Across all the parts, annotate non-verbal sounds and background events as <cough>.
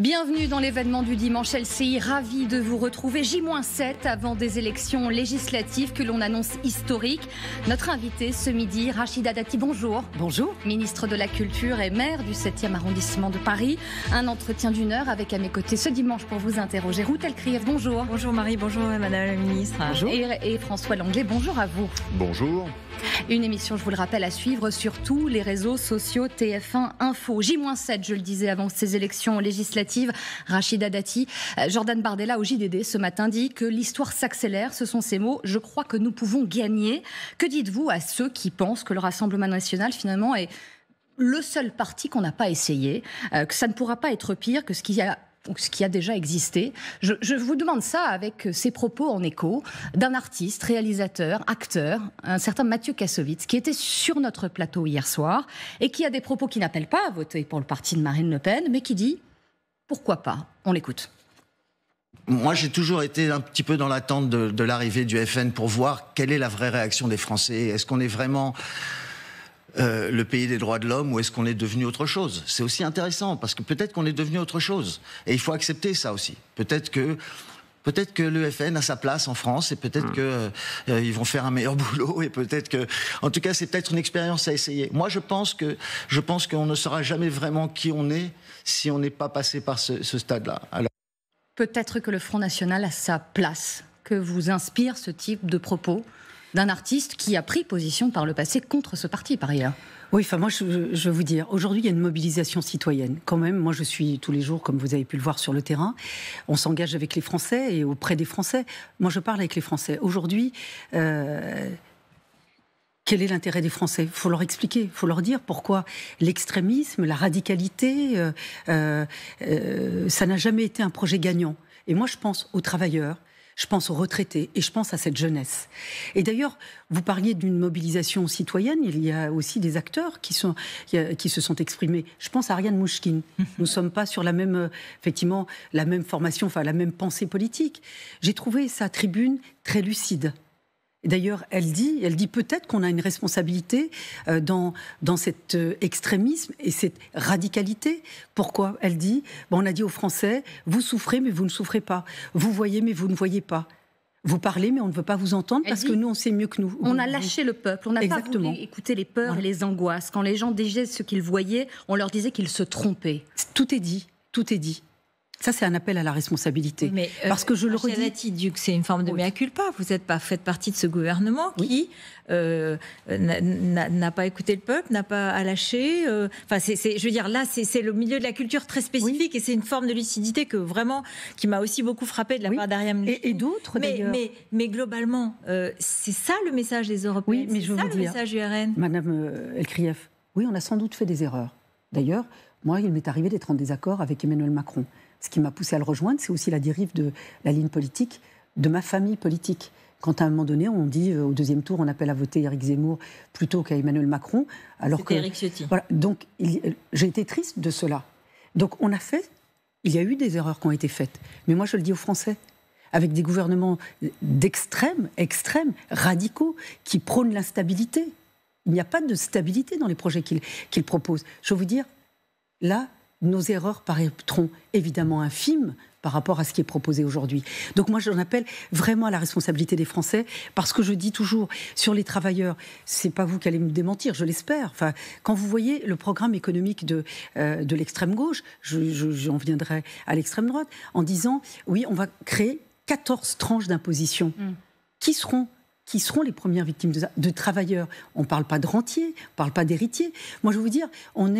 Bienvenue dans l'événement du dimanche LCI, ravi de vous retrouver J-7 avant des élections législatives que l'on annonce historiques. Notre invité ce midi, Rachida Dati, bonjour. Bonjour. Ministre de la Culture et maire du 7e arrondissement de Paris. Un entretien d'une heure avec à mes côtés ce dimanche pour vous interroger. Routel Elkriev, bonjour. Bonjour Marie, bonjour Madame la Ministre. Bonjour. Et, François Langlais, bonjour à vous. Bonjour. Une émission, je vous le rappelle, à suivre sur tous les réseaux sociaux TF1 Info. J-7, je le disais avant ces élections législatives. Rachida Dati, euh, Jordan Bardella au JDD ce matin dit que l'histoire s'accélère. Ce sont ses mots. Je crois que nous pouvons gagner. Que dites-vous à ceux qui pensent que le Rassemblement national, finalement, est le seul parti qu'on n'a pas essayé, euh, que ça ne pourra pas être pire que ce qu'il y a ce qui a déjà existé. Je, vous demande ça avec euh, ces propos en écho d'un artiste, réalisateur, acteur, un certain Mathieu Kassovitz, qui était sur notre plateau hier soir et qui a des propos qui n'appellent pas à voter pour le parti de Marine Le Pen, mais qui dit pourquoi pas. On l'écoute. Moi, j'ai toujours été un petit peu dans l'attente de, de l'arrivée du FN pour voir quelle est la vraie réaction des Français. Est-ce qu'on est vraiment euh, le pays des droits de l'homme ou est-ce qu'on est devenu autre chose C'est aussi intéressant parce que peut-être qu'on est devenu autre chose et il faut accepter ça aussi. Peut-être que Peut-être que le FN a sa place en France et peut-être qu'ils hmm. que euh, vont faire un meilleur <laughs> boulot et peut-être que, en tout cas, c'est peut-être une expérience à essayer. Moi, je pense que je pense qu'on ne saura jamais vraiment qui on est si on n'est pas passé par ce, stade-là. Peut-être que le Front National a sa place. Que vous inspire ce type de propos d'un artiste qui a pris position par le passé contre ce parti, par ailleurs. Oui, enfin moi je, vous dire, aujourd'hui il y a une mobilisation citoyenne. Quand même, moi je suis tous les jours, comme vous avez pu le voir sur le terrain, on s'engage avec les Français et auprès des Français. Moi je parle avec les Français. Aujourd'hui, euh, quel est l'intérêt des Français Il faut leur expliquer, il faut leur dire pourquoi l'extrémisme, la radicalité, euh, euh, ça n'a jamais été un projet gagnant. Et moi je pense aux travailleurs, je pense aux retraités et je pense à cette jeunesse. Et d'ailleurs, vous parliez d'une mobilisation citoyenne, il y a aussi des acteurs qui, sont, qui euh, se sont exprimés. Je pense à Ariane Mouchkine. <laughs> Nous ne sommes pas sur la même, euh, effectivement, la même formation, enfin la même pensée politique. J'ai trouvé sa tribune très lucide. D'ailleurs, elle dit, elle dit peut-être qu'on a une responsabilité euh, dans, dans cet euh, extrémisme et cette radicalité. Pourquoi Elle dit, on a dit aux Français, vous souffrez mais vous ne souffrez pas, vous voyez mais vous ne voyez pas. Vous parlez, mais on ne veut pas vous entendre parce que nous, on sait mieux que nous. On a lâché le peuple, on n'a pas voulu les peurs et les angoisses. Quand les gens disaient ce qu'ils voyaient, on leur disait qu'ils se trompaient. Tout est dit, tout est dit. Ça, c'est un appel à la responsabilité. Mais, euh, Parce que je le redis. que c'est une forme de mea culpa. Vous n'êtes pas, faites partie de ce gouvernement qui euh, n'a pas écouté le peuple, n'a pas à lâcher. Euh, enfin, c'est, je veux dire, là, c'est le milieu de la culture très spécifique et c'est une forme de lucidité que vraiment, qui m'a aussi beaucoup frappé de la part d'Ariane. Et, et d'autres, mais, mais, mais, globalement, c'est ça le message des Européens. Oui, mais je ça vous le dire, message RN Madame Elkrieff, oui, on a sans doute fait des erreurs. D'ailleurs, moi, il m'est arrivé d'être en désaccord avec Emmanuel Macron ce qui m'a poussé à le rejoindre, c'est aussi la dérive de la ligne politique de ma famille politique. Quand à un moment donné, on dit euh, au deuxième tour, on appelle à voter Éric Zemmour plutôt qu'à Emmanuel Macron, alors que Ciotti. Voilà, donc euh, j'ai été triste de cela. Donc on a fait, il y a eu des erreurs qui ont été faites, mais moi je le dis aux Français, avec des gouvernements d'extrême, extrême, radicaux, qui prônent l'instabilité. Il n'y a pas de stabilité dans les projets qu'ils proposent. Je veux vous dire, là, nos erreurs paraîtront évidemment infimes par rapport à ce qui est proposé aujourd'hui. Donc moi, j'en appelle vraiment à la responsabilité des Français, parce que je dis toujours sur les travailleurs, c'est pas vous qui allez me démentir, je l'espère. Enfin, quand vous voyez le programme économique de, euh, de l'extrême gauche, j'en je, viendrai à l'extrême droite, en disant oui, on va créer 14 tranches d'imposition. Mm. Qui seront qui seront les premières victimes de, travailleurs. On ne parle pas de rentiers, on ne parle pas d'héritiers. Moi, je vais vous dire,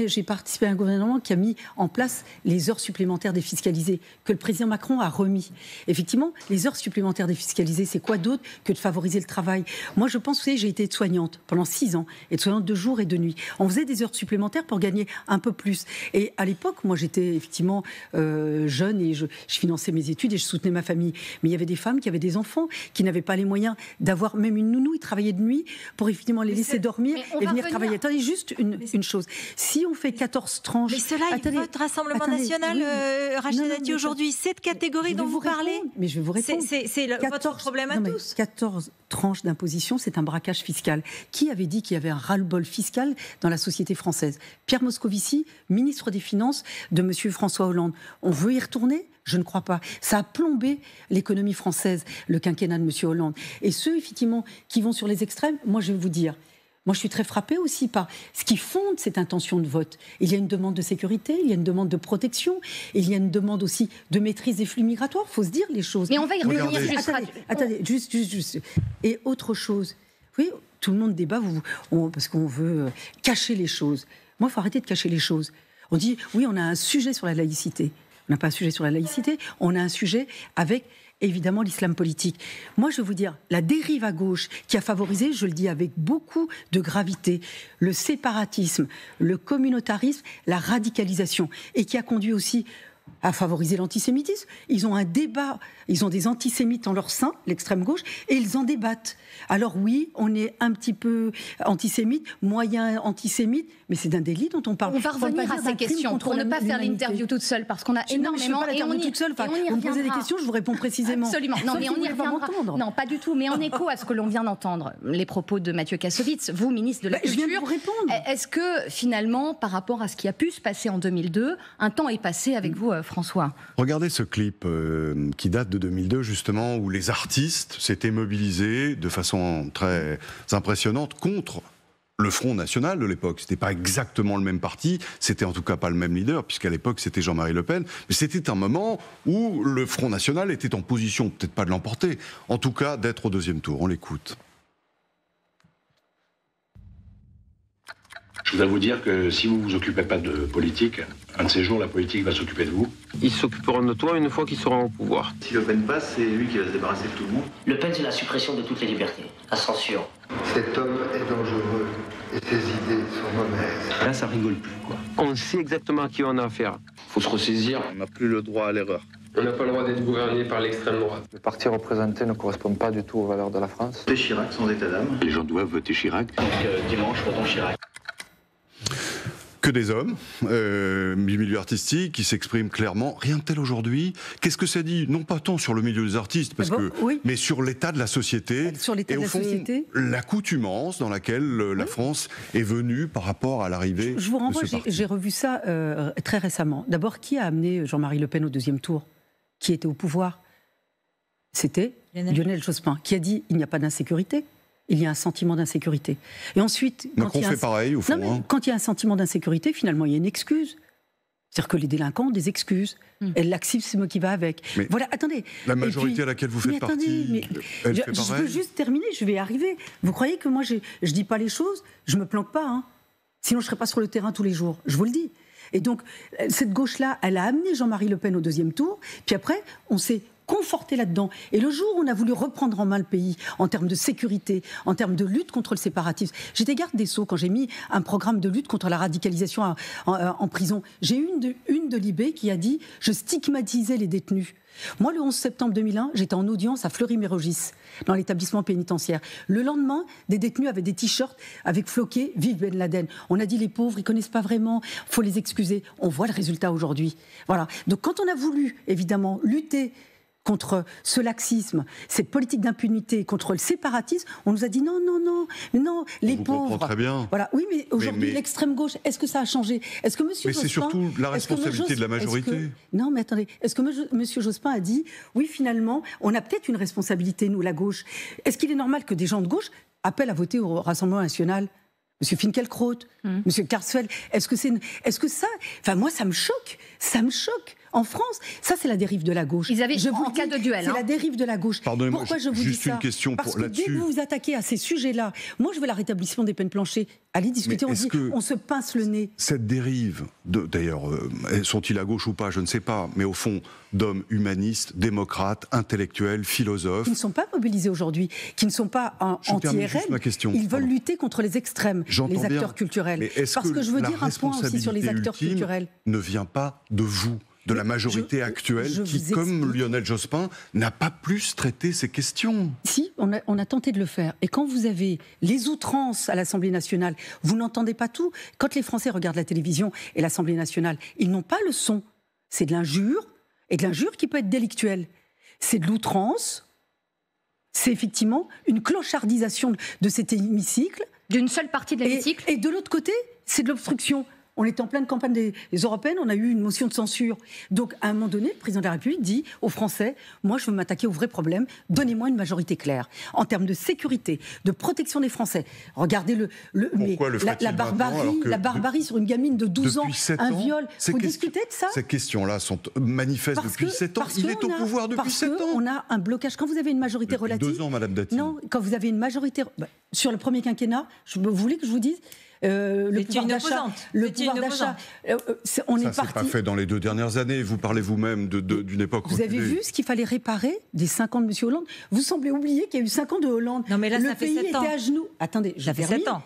j'ai participé à un gouvernement qui a mis en place les heures supplémentaires défiscalisées, que le président Macron a remis. Effectivement, les heures supplémentaires défiscalisées, c'est quoi d'autre que de favoriser le travail Moi, je pense, vous savez, j'ai été soignante pendant six ans, et soignante de jour et de nuit. On faisait des heures supplémentaires pour gagner un peu plus. Et à l'époque, moi, j'étais effectivement euh, jeune et je, je finançais mes études et je soutenais ma famille. Mais il y avait des femmes qui avaient des enfants, qui n'avaient pas les moyens d'avoir même une nounou, ils travaillaient de nuit pour effectivement les laisser dormir et venir, travailler. Attendez, juste une, chose. Si on fait 14 tranches. Mais cela est votre Rassemblement National, euh, Rachida Dati aujourd'hui, cette catégorie dont vous, parlez. mais je vais vous répondre. C'est votre problème à tous. 14 tranches d'imposition, c'est un braquage fiscal. Qui avait dit qu'il y avait un ras-le-bol fiscal dans la société française Pierre Moscovici, ministre des Finances de M. François Hollande. On veut y retourner je ne crois pas. Ça a plombé l'économie française, le quinquennat de M. Hollande. Et ceux, effectivement, qui vont sur les extrêmes, moi, je vais vous dire, moi, je suis très frappée aussi par ce qui fonde cette intention de vote. Il y a une demande de sécurité, il y a une demande de protection, il y a une demande aussi de maîtrise des flux migratoires. Il faut se dire les choses. Mais on va y revenir juste. Attendez, attendez, juste, juste, juste. Et autre chose. Oui, tout le monde débat parce qu'on veut euh, cacher les choses. Moi, il faut arrêter de cacher les choses. On dit, oui, on a un sujet sur la laïcité. On n'a pas un sujet sur la laïcité, on a un sujet avec évidemment l'islam politique. Moi, je veux vous dire, la dérive à gauche qui a favorisé, je le dis avec beaucoup de gravité, le séparatisme, le communautarisme, la radicalisation, et qui a conduit aussi à favoriser l'antisémitisme. Ils ont un débat, ils ont des antisémites en leur sein, l'extrême gauche, et ils en débattent. Alors oui, on est un petit peu antisémite, moyen antisémite, mais c'est d'un délit dont on parle. On va revenir à ces questions pour ne pas faire l'interview toute seule parce qu'on a énormément. et on toute seule. vous me posez des questions, je vous réponds précisément. Absolument. Non, mais on y reviendra. Non, pas du tout. Mais en écho à ce que l'on vient d'entendre, les propos de Mathieu Kassovitz, vous, ministre de la bah, Culture. répondre. Eh, est-ce que finalement, par rapport à ce qui a pu se passer en 2002, un temps est passé avec vous, euh, François Regardez ce clip euh, qui date de 2002 justement, où les artistes s'étaient mobilisés de façon très impressionnante contre le Front National de l'époque. C'était pas exactement le même parti, c'était en tout cas pas le même leader, puisqu'à l'époque c'était Jean-Marie Le Pen. Mais c'était un moment où le Front National était en position, peut-être pas de l'emporter, en tout cas d'être au deuxième tour. On l'écoute. Je voudrais vous dire que si vous ne vous occupez pas de politique, un de ces jours, la politique va s'occuper de vous. Ils s'occuperont de toi une fois qu'ils seront au pouvoir. Si Le Pen passe, c'est lui qui va se débarrasser de tout le monde. Le Pen, c'est la suppression de toutes les libertés, la censure. Cet homme est tes idées sont mauvaises. Là, ça rigole plus, quoi. On sait exactement qui on a affaire. Faut se ressaisir. On n'a plus le droit à l'erreur. On n'a pas le droit d'être gouverné par l'extrême droite. Le parti représenté ne correspond pas du tout aux valeurs de la France. les Chirac, sans état d'âme. Les gens doivent voter Chirac. Donc, euh, dimanche, votons Chirac que des hommes euh, milieu artistique qui s'expriment clairement. Rien de tel aujourd'hui. Qu'est-ce que ça dit Non pas tant sur le milieu des artistes, parce ah que, mais sur l'état de la société. Ah, et au fond, l'accoutumance dans laquelle euh, la France est venue par rapport à l'arrivée. Je, vous renvoie, j'ai, revu ça euh, très récemment. D'abord, qui a amené Jean-Marie Le Pen au deuxième tour Qui était au pouvoir C'était Lionel. Lionel Jospin, qui a dit il n'y a pas d'insécurité il y a un sentiment d'insécurité. Et ensuite, quand il, y a un... fond, non, hein. quand il y a un sentiment d'insécurité, finalement, il y a une excuse. C'est-à-dire que les délinquants ont des excuses. Mmh. Et c'est qui va avec. voilà, attendez. La majorité à laquelle vous faites partie. je, veux juste terminer, je vais arriver. Vous croyez que moi, je ne dis pas les choses, je me planque pas. Hein. Sinon, je ne serais pas sur le terrain tous les jours. Je vous le dis. Et donc, euh, cette gauche-là, elle a amené Jean-Marie Le Pen au deuxième tour. Puis après, on s'est conforté là-dedans. Et le jour où on a voulu reprendre en main le pays en termes de sécurité, en termes de lutte contre le séparatisme, j'étais garde des Sceaux quand j'ai mis un programme de lutte contre la radicalisation en, prison. J'ai une de, une de Libé qui a dit Je stigmatisais les détenus. Moi, le 11 septembre 2001, j'étais en audience à Fleury-Mérogis, dans l'établissement pénitentiaire. Le lendemain, des détenus avaient des t-shirts avec floqué Vive Ben Laden. On a dit les pauvres, ils connaissent pas vraiment, faut les excuser. On voit le résultat aujourd'hui. Voilà. Donc, quand on a voulu, évidemment, lutter contre ce laxisme, cette politique d'impunité, contre le séparatisme, on nous a dit non, non, non, non, les on pauvres. Très bien. Voilà. Oui, mais aujourd'hui, l'extrême gauche, est-ce que ça a changé Est-ce que Monsieur Mais c'est surtout la responsabilité de la majorité. non, mais attendez, est-ce que Monsieur Jospin a dit oui, finalement, on a peut-être une responsabilité nous, la gauche. Est-ce qu'il est normal que des gens de gauche appellent à voter au Rassemblement national Monsieur Finkielkraut, mmh. Monsieur Karsfeld, est-ce que c'est, est-ce que ça, enfin moi ça me choque, ça me choque en France. Ça, c'est la dérive de la gauche. Ils avaient je vous en de duel. C'est hein. la dérive de la gauche. moi Pourquoi je vous juste dis ça une question Parce pour, que dès que vous vous attaquez à ces sujets-là, moi, je veux la rétablissement des peines planchées. Allez discuter, on, dit, se pince le nez. Cette dérive, d'ailleurs, euh, sont-ils à gauche ou pas, je ne sais pas, mais au fond, d'hommes humanistes, démocrates, intellectuels, philosophes. Qui ne sont pas mobilisés aujourd'hui, qui ne sont pas anti-RN. Ils veulent lutter contre les extrêmes, les acteurs culturels. Parce que, que, je veux dire un point aussi sur les acteurs culturels. Ne vient pas de vous de la majorité actuelle qui, comme Lionel Jospin, n'a pas plus traité ces questions. Si, on a, tenté de le faire. Et quand vous avez les outrances à l'Assemblée nationale, vous n'entendez pas tout. Quand les Français regardent la télévision et l'Assemblée nationale, ils n'ont pas le son. C'est de l'injure, et de l'injure qui peut être délictuelle. C'est de l'outrance. C'est effectivement une clochardisation de cet hémicycle. D'une seule partie de l'hémicycle. et de l'autre côté, c'est de l'obstruction. On était en pleine campagne des, européennes, on a eu une motion de censure. Donc, à un moment donné, le président de la République dit aux Français Moi, je veux m'attaquer au vrai problème, donnez-moi une majorité claire. En termes de sécurité, de protection des Français. Regardez le, la, barbarie, la barbarie sur une gamine de 12 ans, un viol. Vous discutez de ça Ces questions-là sont euh, manifestes depuis 7 ans. Il est au pouvoir depuis 7 ans. On a un blocage. Quand vous avez une majorité relative. ans, Madame Dati. Non, quand vous avez une majorité. Bah, sur le premier quinquennat, je, voulais que je vous dise euh, le pouvoir d'achat. Le pouvoir d'achat. on Ça, est parti. pas fait dans les deux dernières années. Vous parlez vous-même d'une de, d'une époque. Vous avez vu ce qu'il fallait réparer des 5 ans de M. Hollande Vous semblez oublier qu'il y a eu 5 ans de Hollande. Non, mais là, ça fait 7 ans. à genoux. Attendez, j'avais 7 ans.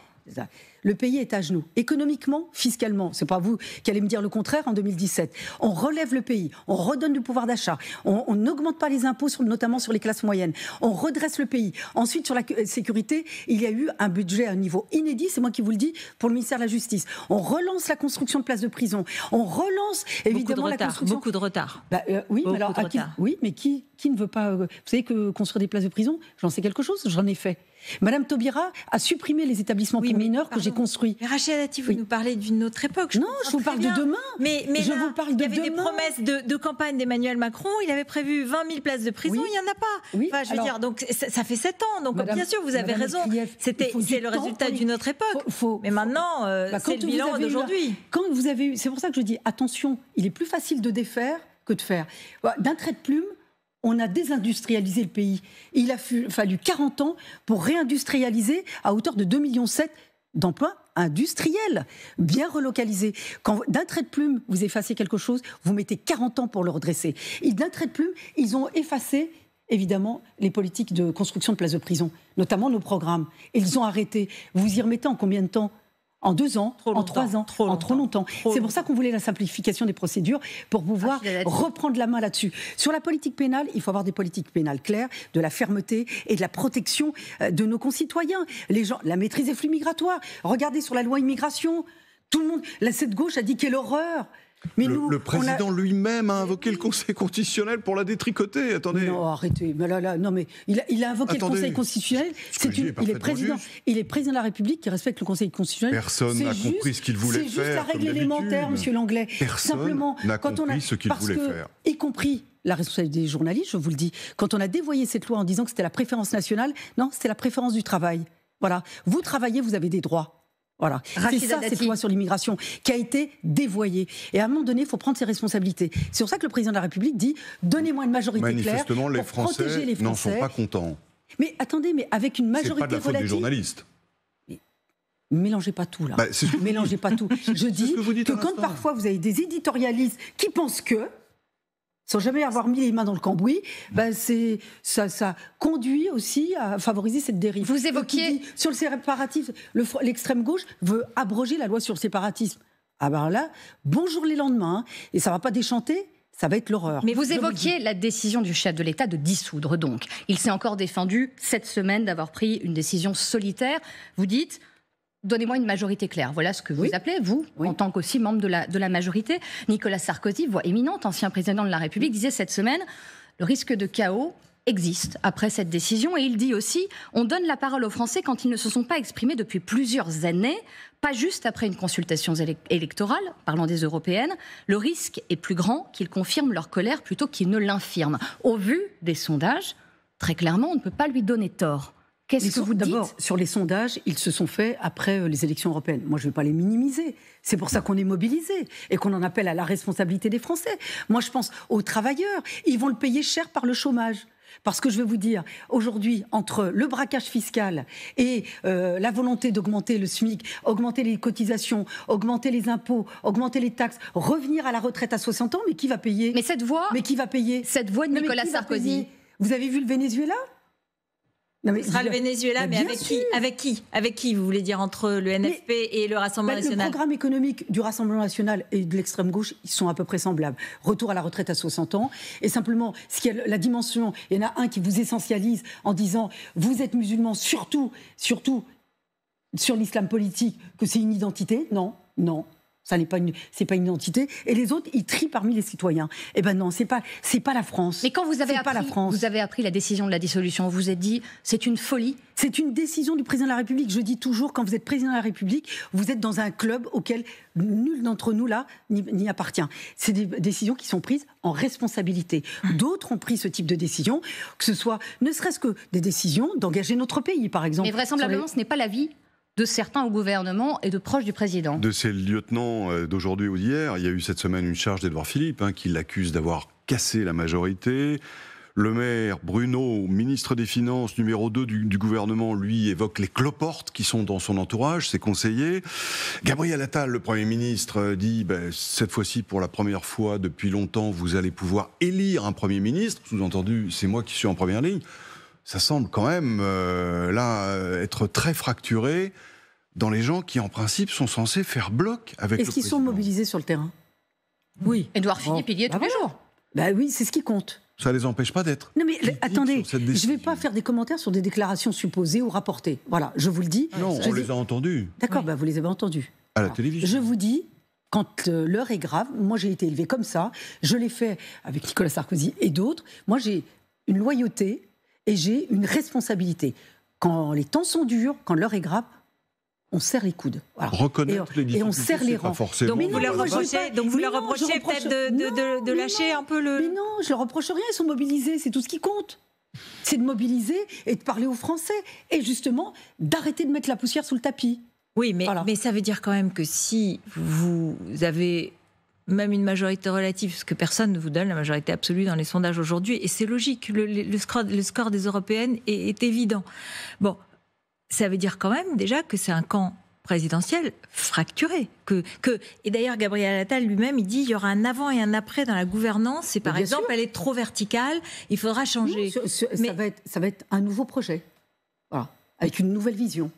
Le pays est à genoux, économiquement, fiscalement. C'est pas vous qui allez me dire le contraire en 2017. On relève le pays, on redonne du pouvoir d'achat, on n'augmente pas les impôts, notamment sur les classes moyennes, on redresse le pays. Ensuite, sur la sécurité, il y a eu un budget à un niveau inédit, c'est moi qui vous le dis, pour le ministère de la Justice. On relance la construction de places de prison, on relance évidemment la construction. Beaucoup de retard. Bah, euh, oui, beaucoup oui, mais qui, ne veut pas. Euh, vous savez que construire des places de prison, j'en sais quelque chose, j'en ai fait. Madame Taubira a supprimé les établissements oui, mineurs que j'ai construits. Mais Rachel vous nous parlez d'une autre époque. non, je vous parle de demain. Mais, je vous parle il y avait des promesses de, campagne d'Emmanuel Macron. Il avait prévu 20 000 places de prison. Il n'y en a pas. Enfin, je veux dire, donc ça, fait 7 ans. Donc bien sûr, vous avez raison. C'était c'est le résultat d'une autre époque. mais maintenant, euh, bah, c'est le bilan d'aujourd'hui. Quand vous avez c'est pour ça que je dis attention. Il est plus facile de défaire que de faire. Bah, d'un trait de plume, on a désindustrialisé le pays. il a fallu 40 ans pour réindustrialiser à hauteur de 2,7 millions d'emplois industriels, bien relocalisés. Quand d'un trait de plume, vous effacez quelque chose, vous mettez 40 ans pour le redresser. Et d'un trait de plume, ils ont effacé évidemment les politiques de construction de places de prison, notamment nos programmes. Ils ont arrêté. Vous y remettez en combien de temps en deux ans, en trois ans, en trop longtemps. C'est pour ça qu'on voulait la simplification des procédures pour ah, pouvoir reprendre la main là-dessus. Sur la politique pénale, il faut avoir des politiques pénales claires, de la fermeté et de la protection euh, de nos concitoyens. Les gens, la maîtrise des flux migratoires. Regardez sur la loi immigration. Tout le monde, la cette gauche a dit quelle horreur le, président lui-même a invoqué le Conseil constitutionnel pour la détricoter. Attendez. Non, arrêtez. non, mais il a, invoqué le Conseil constitutionnel. C'est il est président. Il est président de la République qui respecte le Conseil constitutionnel. Personne n'a compris ce qu'il voulait faire. C'est juste la règle élémentaire, Monsieur Langlais. Personne Simplement, n'a compris ce qu'il voulait faire. Y compris la responsabilité des journalistes, je vous le dis. Quand on a dévoyé cette loi en disant que c'était la préférence nationale, non, c'est la préférence du travail. Voilà. Vous travaillez, vous avez des droits. Voilà. C'est ça, cette loi sur l'immigration qui a été dévoyée. Et à un moment donné, il faut prendre ses responsabilités. C'est pour ça que le président de la République dit donnez-moi une majorité claire les Français les Français. n'en sont pas contents. Mais attendez, mais avec une majorité pas de la faute des journalistes. Mélangez pas tout là. Bah, mélangez pas tout. Je dis que quand parfois vous avez des éditorialistes qui pensent que, sans jamais avoir mis les mains dans le cambouis, ben c'est ça, conduit aussi à favoriser cette dérive. Vous évoquiez sur le séparatisme, l'extrême gauche veut abroger la loi sur le séparatisme. Ah ben là, bonjour les lendemains, et ça va pas déchanter ça va être l'horreur. Mais vous évoquiez la décision du chef de l'État de dissoudre, donc. Il s'est encore défendu cette semaine d'avoir pris une décision solitaire. Vous dites, Donnez-moi une majorité claire. Voilà ce que vous appelez, vous, en tant qu'aussi membre de la, de la majorité. Nicolas Sarkozy, voix éminente, ancien président de la République, disait cette semaine le risque de chaos existe après cette décision et il dit aussi on donne la parole aux Français quand ils ne se sont pas exprimés depuis plusieurs années, pas juste après une consultation électorale, parlant des européennes, le risque est plus grand qu'ils confirment leur colère plutôt qu'ils ne l'infirment. Au vu des sondages, très clairement, on ne peut pas lui donner tort. Qu'est-ce que vous dites D'abord, sur les sondages, ils se sont faits après euh, les élections européennes. Moi, je ne vais pas les minimiser. C'est pour ça qu'on est mobilisé et qu'on en appelle à la responsabilité des Français. Moi, je pense aux travailleurs. Ils vont le payer cher par le chômage. Parce que je vais vous dire, aujourd'hui, entre le braquage fiscal et euh, la volonté d'augmenter le SMIC, augmenter les cotisations, augmenter les impôts, augmenter les taxes, revenir à la retraite à 60 ans, mais qui va payer Mais cette voix. Mais qui va payer Cette voix de Nicolas Sarkozy. Vous avez vu le Venezuela ce sera le Venezuela, mais, avec, qui, avec qui Avec qui Vous voulez dire entre le NFP et le Rassemblement bah, national Le programme économique du Rassemblement national et de l'extrême gauche, ils sont à peu près semblables. Retour à la retraite à 60 ans. Et simplement, ce qui est la dimension, il y en a un qui vous essentialise en disant vous êtes musulman, surtout, surtout sur l'islam politique, que c'est une identité. Non, non. Ça n'est pas une, c'est pas une identité. Et les autres, ils trient parmi les citoyens. Eh ben non, c'est pas, c'est pas la France. Mais quand vous avez appris, la vous avez appris la décision de la dissolution, vous vous êtes dit, c'est une folie. C'est une décision du président de la République. Je dis toujours, quand vous êtes président de la République, vous êtes dans un club auquel nul d'entre nous là n'y appartient. C'est des décisions qui sont prises en responsabilité. D'autres ont pris ce type de décision, que ce soit, ne serait-ce que des décisions d'engager notre pays, par exemple. Mais vraisemblablement, ce n'est pas la vie de certains au gouvernement et de proches du président. De ces lieutenants euh, d'aujourd'hui ou d'hier, il y a eu cette semaine une charge d'Edouard Philippe hein, qui l'accuse d'avoir cassé la majorité. Le maire Bruno, ministre des Finances numéro 2 du, gouvernement, lui évoque les cloportes qui sont dans son entourage, ses conseillers. Gabriel Attal, le Premier ministre, euh, dit ben, cette fois-ci, pour la première fois depuis longtemps, vous allez pouvoir élire un Premier ministre. Sous-entendu, c'est moi qui suis en première ligne ça semble quand même euh, là euh, être très fracturé dans les gens qui en principe sont censés faire bloc avec. Est-ce qu'ils sont mobilisés sur le terrain Oui. Édouard Philippe, il y est bah tous les jours. Bah oui, c'est ce qui compte. Ça ne les empêche pas d'être. Non mais attendez, je ne vais pas faire des commentaires sur des déclarations supposées ou rapportées. Voilà, je vous le dis. Non, on les a entendus. D'accord, bah, vous les avez entendus. À la télévision. Je vous dis, quand euh, l'heure est grave, moi j'ai été élevé comme ça, je l'ai fait avec Nicolas Sarkozy et d'autres, moi j'ai une loyauté et j'ai une responsabilité. Quand les temps sont durs, quand l'heure est grave, on serre les coudes. Reconnaître et, euh, les et on serre les rangs. Donc, vous leur reprochez, peut-être de, lâcher un peu le. Mais non, je leur reproche rien. Ils sont mobilisés. C'est tout ce qui compte. C'est de mobiliser et de parler aux Français et justement d'arrêter de mettre la poussière sous le tapis. Oui, mais, mais ça veut dire quand même que si vous avez même une majorité relative, parce que personne ne vous donne la majorité absolue dans les sondages aujourd'hui, et c'est logique, le, score, des européennes est, évident. Bon, ça veut dire quand même déjà que c'est un camp présidentiel fracturé. Que, que, et d'ailleurs, Gabriel Attal lui-même, il dit il y aura un avant et un après dans la gouvernance. Et par exemple, elle est trop verticale, il faudra changer. ça, va être, un nouveau projet, avec une nouvelle vision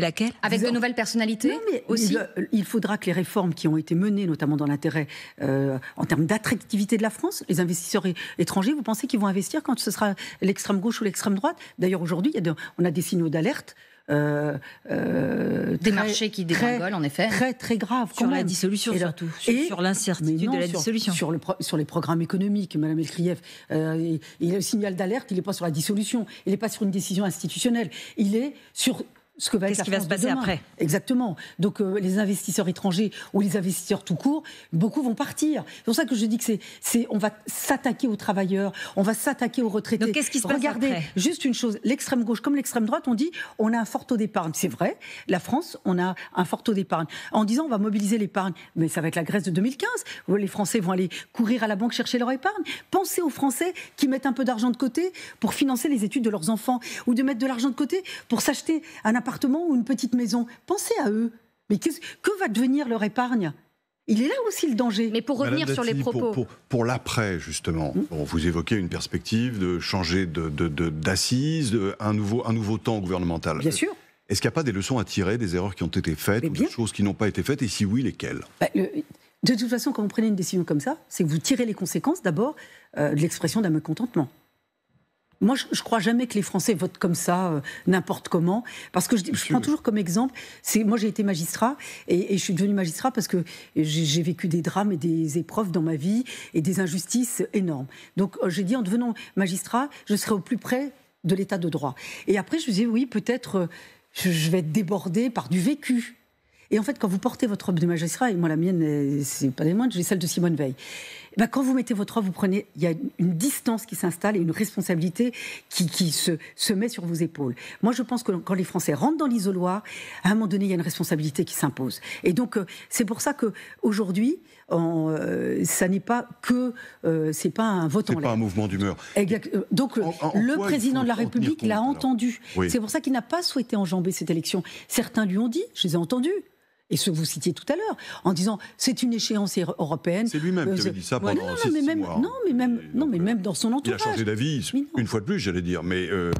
laquelle Avec de nouvelles personnalités mais euh, il, faudra que les réformes qui ont été menées, notamment dans l'intérêt euh, en termes d'attractivité de la France, les investisseurs étrangers, vous pensez qu'ils vont investir quand ce sera l'extrême gauche ou l'extrême droite D'ailleurs, aujourd'hui, on a des signaux d'alerte. Euh, des marchés qui dégringolent, en effet. Très, très grave. Sur la dissolution, surtout. sur l'incertitude de la dissolution. Sur, le sur, les programmes économiques, Madame Elkriev. le signal d'alerte, il n'est pas sur la dissolution. Il n'est pas sur une décision institutionnelle. Il est sur ce va ce qui va se passer après Exactement. Donc euh, les investisseurs étrangers ou les investisseurs tout court, beaucoup vont partir. C'est pour ça que je dis que c'est, c'est on va s'attaquer aux travailleurs, on va s'attaquer aux retraités. Donc qu'est-ce qui se Regardez, passe après juste une chose, l'extrême gauche comme l'extrême droite, on dit on a un fort taux d'épargne. C'est vrai, la France, on a un fort taux d'épargne. En disant on va mobiliser l'épargne, mais ça va être la Grèce de 2015 où les Français vont aller courir à la banque chercher leur épargne. Pensez aux Français qui mettent un peu d'argent de côté pour financer les études de leurs enfants ou de mettre de l'argent de côté pour s'acheter un appartement appartement ou une petite maison. Pensez à eux. Mais que va devenir leur épargne il est là aussi le danger. Mais pour revenir sur les propos. Pour, l'après, justement, hmm vous évoquez une perspective de changer d'assise, de, un, nouveau, temps gouvernemental. Bien sûr. Euh, est-ce qu'il n'y a pas des leçons à tirer des erreurs qui ont été faites, ou des choses qui n'ont pas été faites, et si oui, lesquelles bah, De toute façon, quand vous prenez une décision comme ça, c'est que vous tirez les conséquences d'abord euh, de l'expression d'un mécontentement. Moi, je, ne crois jamais que les Français votent comme ça, euh, n'importe comment. Parce que je, prends toujours comme exemple, c'est moi j'ai été magistrat et, je suis devenu magistrat parce que j'ai vécu des drames et des épreuves dans ma vie et des injustices énormes. Donc euh, j'ai dit en devenant magistrat, je serai au plus près de l'état de droit. Et après, je me disais oui, peut-être euh, je, je vais être débordé par du vécu et en fait, quand vous portez votre robe de magistrat, et moi la mienne, euh, c'est pas des moindres, j'ai celle de Simone Veil. Eh ben, quand vous mettez votre robe, vous prenez, il y a une distance qui s'installe et une responsabilité qui, qui se, se, met sur vos épaules. Moi, je pense que quand les Français rentrent dans l'isoloir, à un moment donné, il y a une responsabilité qui s'impose. Et donc, euh, c'est pour ça que aujourd'hui, en, euh, ça n'est pas que c'est pas un vote en l'air. C'est pas un mouvement d'humeur. Donc le président de la République l'a entendu. C'est pour ça qu'il n'a pas souhaité enjamber cette élection. Certains lui ont dit, je les ai entendus, et ce que vous citiez tout à l'heure, en disant c'est une échéance er-, européenne. C'est lui-même qui euh, avait dit ça pendant ouais, non, mais même, Non, mais même, dans son entourage. Il a changé d'avis une fois de plus, j'allais dire, mais euh,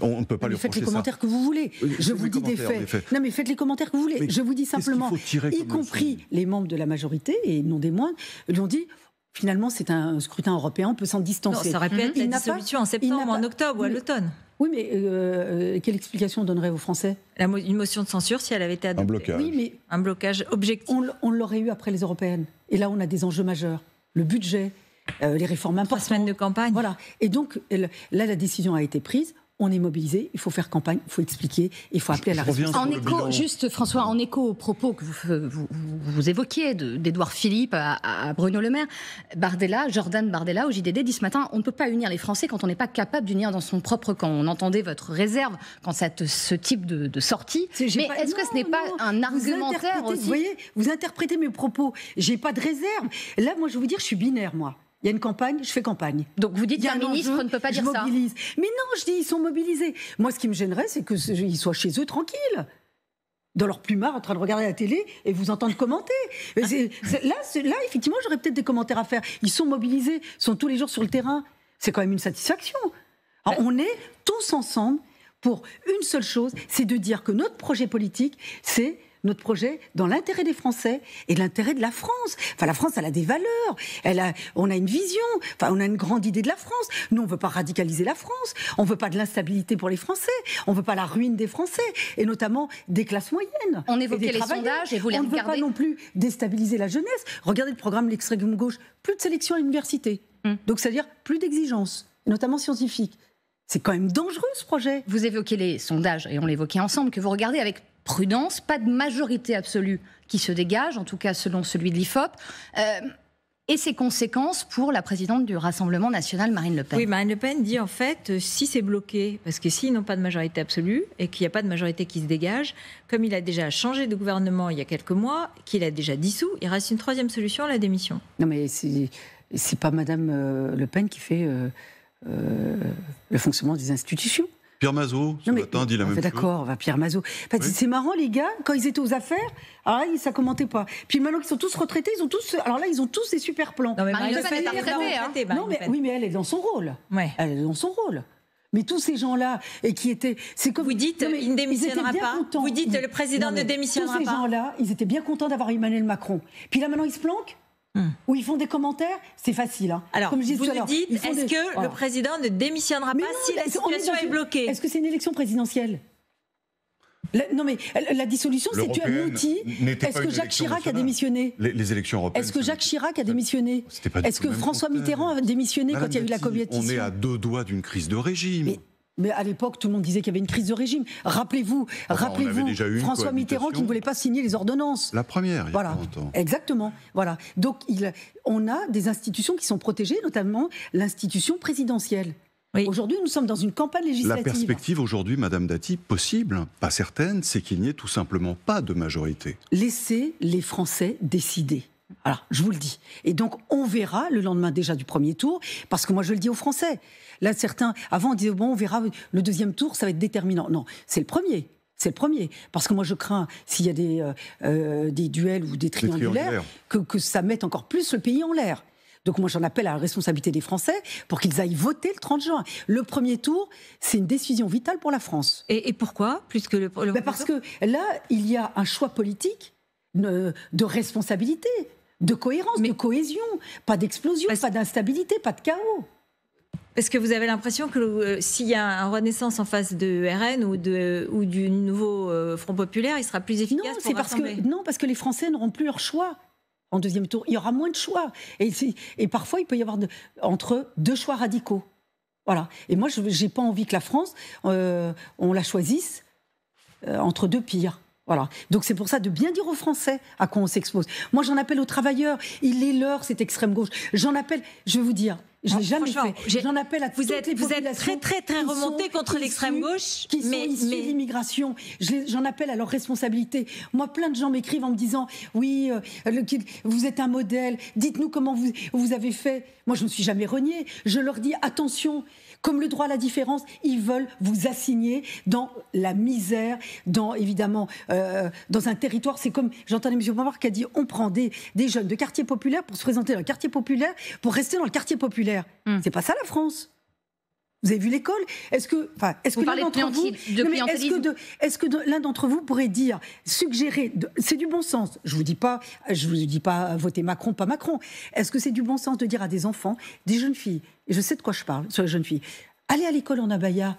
on ne peut pas lui faire. Faites les commentaires que vous voulez. je vous dis des faits. Non, mais faites les commentaires que vous voulez. je vous dis simplement, y compris les membres de la majorité et non des moindres, lui ont dit Finalement, c'est un scrutin européen, on peut s'en distancer. ça aurait pu être la dissolution pas, en septembre, en octobre ou à l'automne. Oui, mais euh, euh, quelle explication donnerait aux Français Une motion de censure si elle avait été adoptée. Un blocage. Oui, mais un blocage objectif. On, l'aurait eu après les européennes. Et là, on a des enjeux majeurs. Le budget, euh, les réformes importantes. Trois semaines de campagne. Voilà. Et donc, là, la décision a été prise on est mobilisé, il faut faire campagne, il faut expliquer, il faut appeler à la réponse. – En écho, juste François, en écho aux propos que vous, vous, évoquiez d'Edouard Philippe à, Bruno Le Maire, Bardella, Jordan Bardella au JDD dit ce matin, on ne peut pas unir les Français quand on n'est pas capable d'unir dans son propre camp. On entendait votre réserve quand cette, ce type de, sortie. Est, mais est-ce que ce n'est pas un argumentaire vous aussi Vous voyez, vous interprétez mes propos. J'ai pas de réserve. Là, moi, je vais vous dire, je suis binaire, moi. Il y a une campagne, je fais campagne. Donc vous dites qu'un ministre ne peut pas dire je mobilise. ça. Mais non, je dis ils sont mobilisés. Moi, ce qui me gênerait, c'est qu'ils soient chez eux tranquilles dans leur plumard en train de regarder la télé et vous entendre commenter. Ah. là, là, effectivement, j'aurais peut-être des commentaires à faire. Ils sont mobilisés, sont tous les jours sur le terrain. C'est quand même une satisfaction. Ah, bah. on est tous ensemble pour une seule chose, c'est de dire que notre projet politique, c'est notre projet dans l'intérêt des Français et l'intérêt de la France. Enfin, la France, elle a des valeurs, elle a, on a une vision, enfin, on a une grande idée de la France. Nous, on ne veut pas radicaliser la France, on ne veut pas de l'instabilité pour les Français, on ne veut pas la ruine des Français, et notamment des classes moyennes. On évoquait les sondages et vous les On ne veut pas non plus déstabiliser la jeunesse. Regardez le programme de l'extrême gauche, plus de sélection à l'université, hmm. donc c'est-à-dire plus d'exigences, notamment scientifiques. C'est quand même dangereux ce projet. Vous évoquez les sondages, et on l'évoquait ensemble, que vous regardez avec prudence, pas de majorité absolue qui se dégage, en tout cas selon celui de l'IFOP. Euh, et ses conséquences pour la présidente du Rassemblement national, Marine Le Pen. Oui, Marine Le Pen dit en fait, euh, si c'est bloqué, parce que s'ils n'ont pas de majorité absolue et qu'il n'y a pas de majorité qui se dégage, comme il a déjà changé de gouvernement il y a quelques mois, qu'il a déjà dissous, il reste une troisième solution, la démission. Non, mais c'est pas Madame euh, Le Pen qui fait le fonctionnement des institutions. Pierre Mazot, ce matin, dit la même chose. D'accord, Pierre Mazot. C'est marrant, les gars, quand ils étaient aux affaires, ah, ça commentait pas. Puis maintenant qu'ils sont tous retraités, ils ont tous. Alors là, ils ont tous des super plans. Non, mais oui, mais elle est dans son rôle. Ouais. Elle est dans son rôle. Mais tous ces gens-là et qui étaient, c'est comme vous dites, il ne démissionnera pas. Vous dites le président ne démissionnera pas. tous Ces gens-là, ils étaient bien contents d'avoir Emmanuel Macron. Puis là maintenant, ils se planquent. Hmm. Où ils font des commentaires, c'est facile. Hein. Alors, Comme je disais, vous dites, est-ce que le président ne démissionnera pas si la situation est, bloquée Est-ce que c'est une élection présidentielle non mais euh, la dissolution c'est un outil. Est-ce que Jacques Chirac a démissionné les, élections européennes. Est-ce que Jacques Chirac a démissionné Est-ce que François Mitterrand a démissionné quand il y a eu la – On est à deux doigts d'une crise de régime. Mais à l'époque, tout le monde disait qu'il y avait une crise de régime. Rappelez-vous, rappelez-vous, François Mitterrand qui ne voulait pas signer les ordonnances. La première, il y voilà. longtemps. Exactement. Voilà. Donc, il, on a des institutions qui sont protégées, notamment l'institution présidentielle. Aujourd'hui, nous sommes dans une campagne législative. La perspective aujourd'hui, Madame Dati, possible, pas certaine, c'est qu'il n'y ait tout simplement pas de majorité. Laissez les Français décider. Alors, je vous le dis. Et donc, on verra le lendemain déjà du premier tour, parce que moi, je le dis aux Français. Là, certains, avant, on disait, bon, on verra le deuxième tour, ça va être déterminant. Non, c'est le premier. C'est le premier. Parce que moi, je crains, s'il y a des, euh, euh, duels ou des triangulaires, Que, ça mette encore plus le pays en l'air. Donc moi, j'en appelle à la responsabilité des Français pour qu'ils aillent voter le 30 juin. Le premier tour, c'est une décision vitale pour la France. Et, pourquoi Plus ben, Parce que là, il y a un choix politique de responsabilité, de cohérence, de cohésion, pas d'explosion, pas d'instabilité, pas de chaos. Est-ce que vous avez l'impression que euh, s'il y a un renaissance en face de RN ou, du nouveau euh, Front Populaire, il sera plus efficace non, parce que, Non, parce que les Français n'auront plus leur choix en deuxième tour. Il y aura moins de choix. Et, parfois, il peut y avoir entre deux choix radicaux. Voilà. Et moi, je n'ai pas envie que la France, euh, on la choisisse entre deux pires. Voilà. Donc c'est pour ça de bien dire aux Français à quoi on s'expose. Moi, j'en appelle aux travailleurs. Il est l'heure, cette extrême gauche. J'en appelle, je vais vous dire, je l'ai ah, jamais fait. J'en appelle à vous êtes, les Vous êtes très, très, très remonté contre l'extrême gauche. Qui mais, mais... l'immigration. J'en appelle à leur responsabilité. Moi, plein de gens m'écrivent en me disant Oui, euh, vous êtes un modèle. Dites-nous comment vous, vous avez fait. Moi, je ne me suis jamais renié. Je leur dis Attention, comme le droit à la différence, ils veulent vous assigner dans la misère, dans évidemment euh, dans un territoire. C'est comme j'entendais M. Pompard qui a dit on prend des, des jeunes de quartier populaire pour se présenter dans le quartier populaire, pour rester dans le quartier populaire. Hmm. C'est pas ça la France. Vous avez vu l'école Est-ce que, est-ce que l'un d'entre vous, est-ce que, l'un d'entre vous pourrait dire, suggérer, c'est du bon sens. Je vous dis pas, je vous dis pas voter Macron, pas Macron. Est-ce que c'est du bon sens de dire à des enfants, des jeunes filles, et je sais de quoi je parle sur les jeunes filles. Allez à l'école en abaya,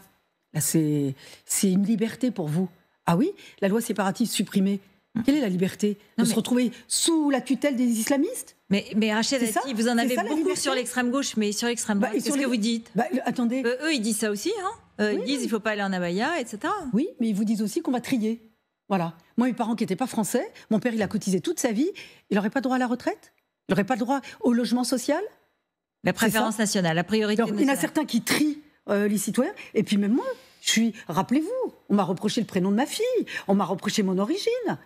là c'est une liberté pour vous. Ah oui, la loi séparative supprimée. Hum. Quelle est la liberté De se retrouver sous la tutelle des islamistes mais, mais Rachel vous en avez beaucoup sur l'extrême gauche, mais sur l'extrême bah, droite, qu'est-ce que vous dites bah, euh, Attendez. Euh, eux, ils disent ça aussi, hein. euh, Ils disent qu'il il ne faut pas aller en abaya, etc. Oui, mais ils vous disent aussi qu'on va trier. Voilà. Moi, mes parents qui n'étaient pas français, mon père, il a cotisé toute sa vie, il n'aurait pas droit à la retraite Il n'aurait pas droit au logement social la préférence nationale, la priorité nationale. Il y en a certains qui trient euh, les citoyens, et puis même moi, je suis. Rappelez-vous, on m'a reproché le prénom de ma fille, on m'a reproché mon origine.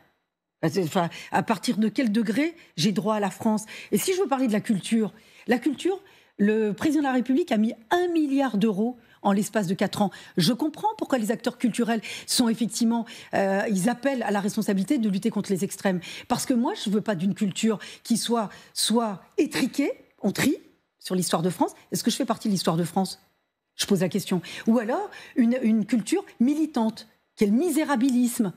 Enfin, à partir de quel degré j'ai droit à la France Et si je veux parler de la culture, la culture, le président de la République a mis un milliard d'euros en l'espace de quatre ans. Je comprends pourquoi les acteurs culturels sont effectivement, euh, ils appellent à la responsabilité de lutter contre les extrêmes. Parce que moi, je ne veux pas d'une culture qui soit, soit étriquée, on trie, sur l'histoire de France. Est-ce que je fais partie de l'histoire de France Je pose la question. Ou alors une, culture militante, qui est le misérabilisme,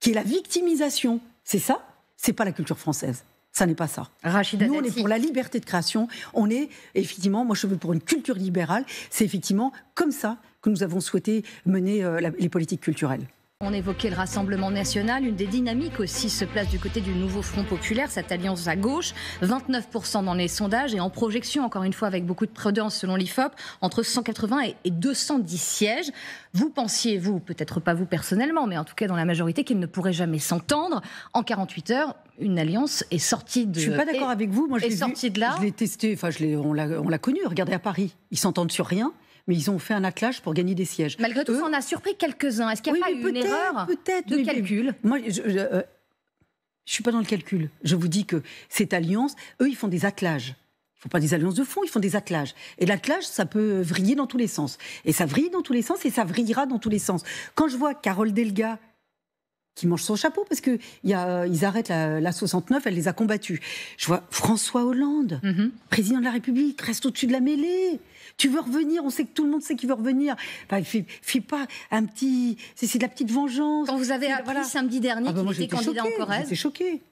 qui est la victimisation. C'est ça C'est pas la culture française. Ça n'est pas ça. Nous, on est pour la liberté de création. On est, effectivement, moi je veux pour une culture libérale. C'est effectivement comme ça que nous avons souhaité mener euh, les politiques culturelles. On évoquait le Rassemblement national, une des dynamiques aussi se place du côté du nouveau Front populaire, cette alliance à gauche, 29% dans les sondages et en projection, encore une fois avec beaucoup de prudence selon l'IFOP, entre 180 et 210 sièges. Vous pensiez, vous, peut-être pas vous personnellement, mais en tout cas dans la majorité, qu'ils ne pourrait jamais s'entendre. En 48 heures, une alliance est sortie de. Je suis pas d'accord avec vous. Moi, je l'ai Je l'ai testé. Enfin, on l'a connu. Regardez à Paris, ils s'entendent sur rien mais ils ont fait un attelage pour gagner des sièges. Malgré tout, ça, on a surpris quelques-uns. Est-ce qu'il n'y a pas eu une erreur de calcul Moi, je, euh, je, suis pas dans le calcul. Je vous dis que cette alliance, eux, ils font des attelages. Ils font pas des alliances de fond, ils font des attelages. Et l'attelage, ça peut vriller dans tous les sens. Et ça vrille dans tous les sens et ça vrillera dans tous les sens. Quand je vois Carole Delga qui mange son chapeau parce que y a, ils arrêtent la, la, 69, elle les a combattus. Je vois François Hollande, mm-hmm. président de la République, reste au-dessus de la mêlée. Tu veux revenir, on sait que tout le monde sait qu'il veut revenir. Enfin, fais, pas un petit, c'est de la petite vengeance. Quand vous avez appris samedi dernier ah ben qu'il était candidat en c'est choqué.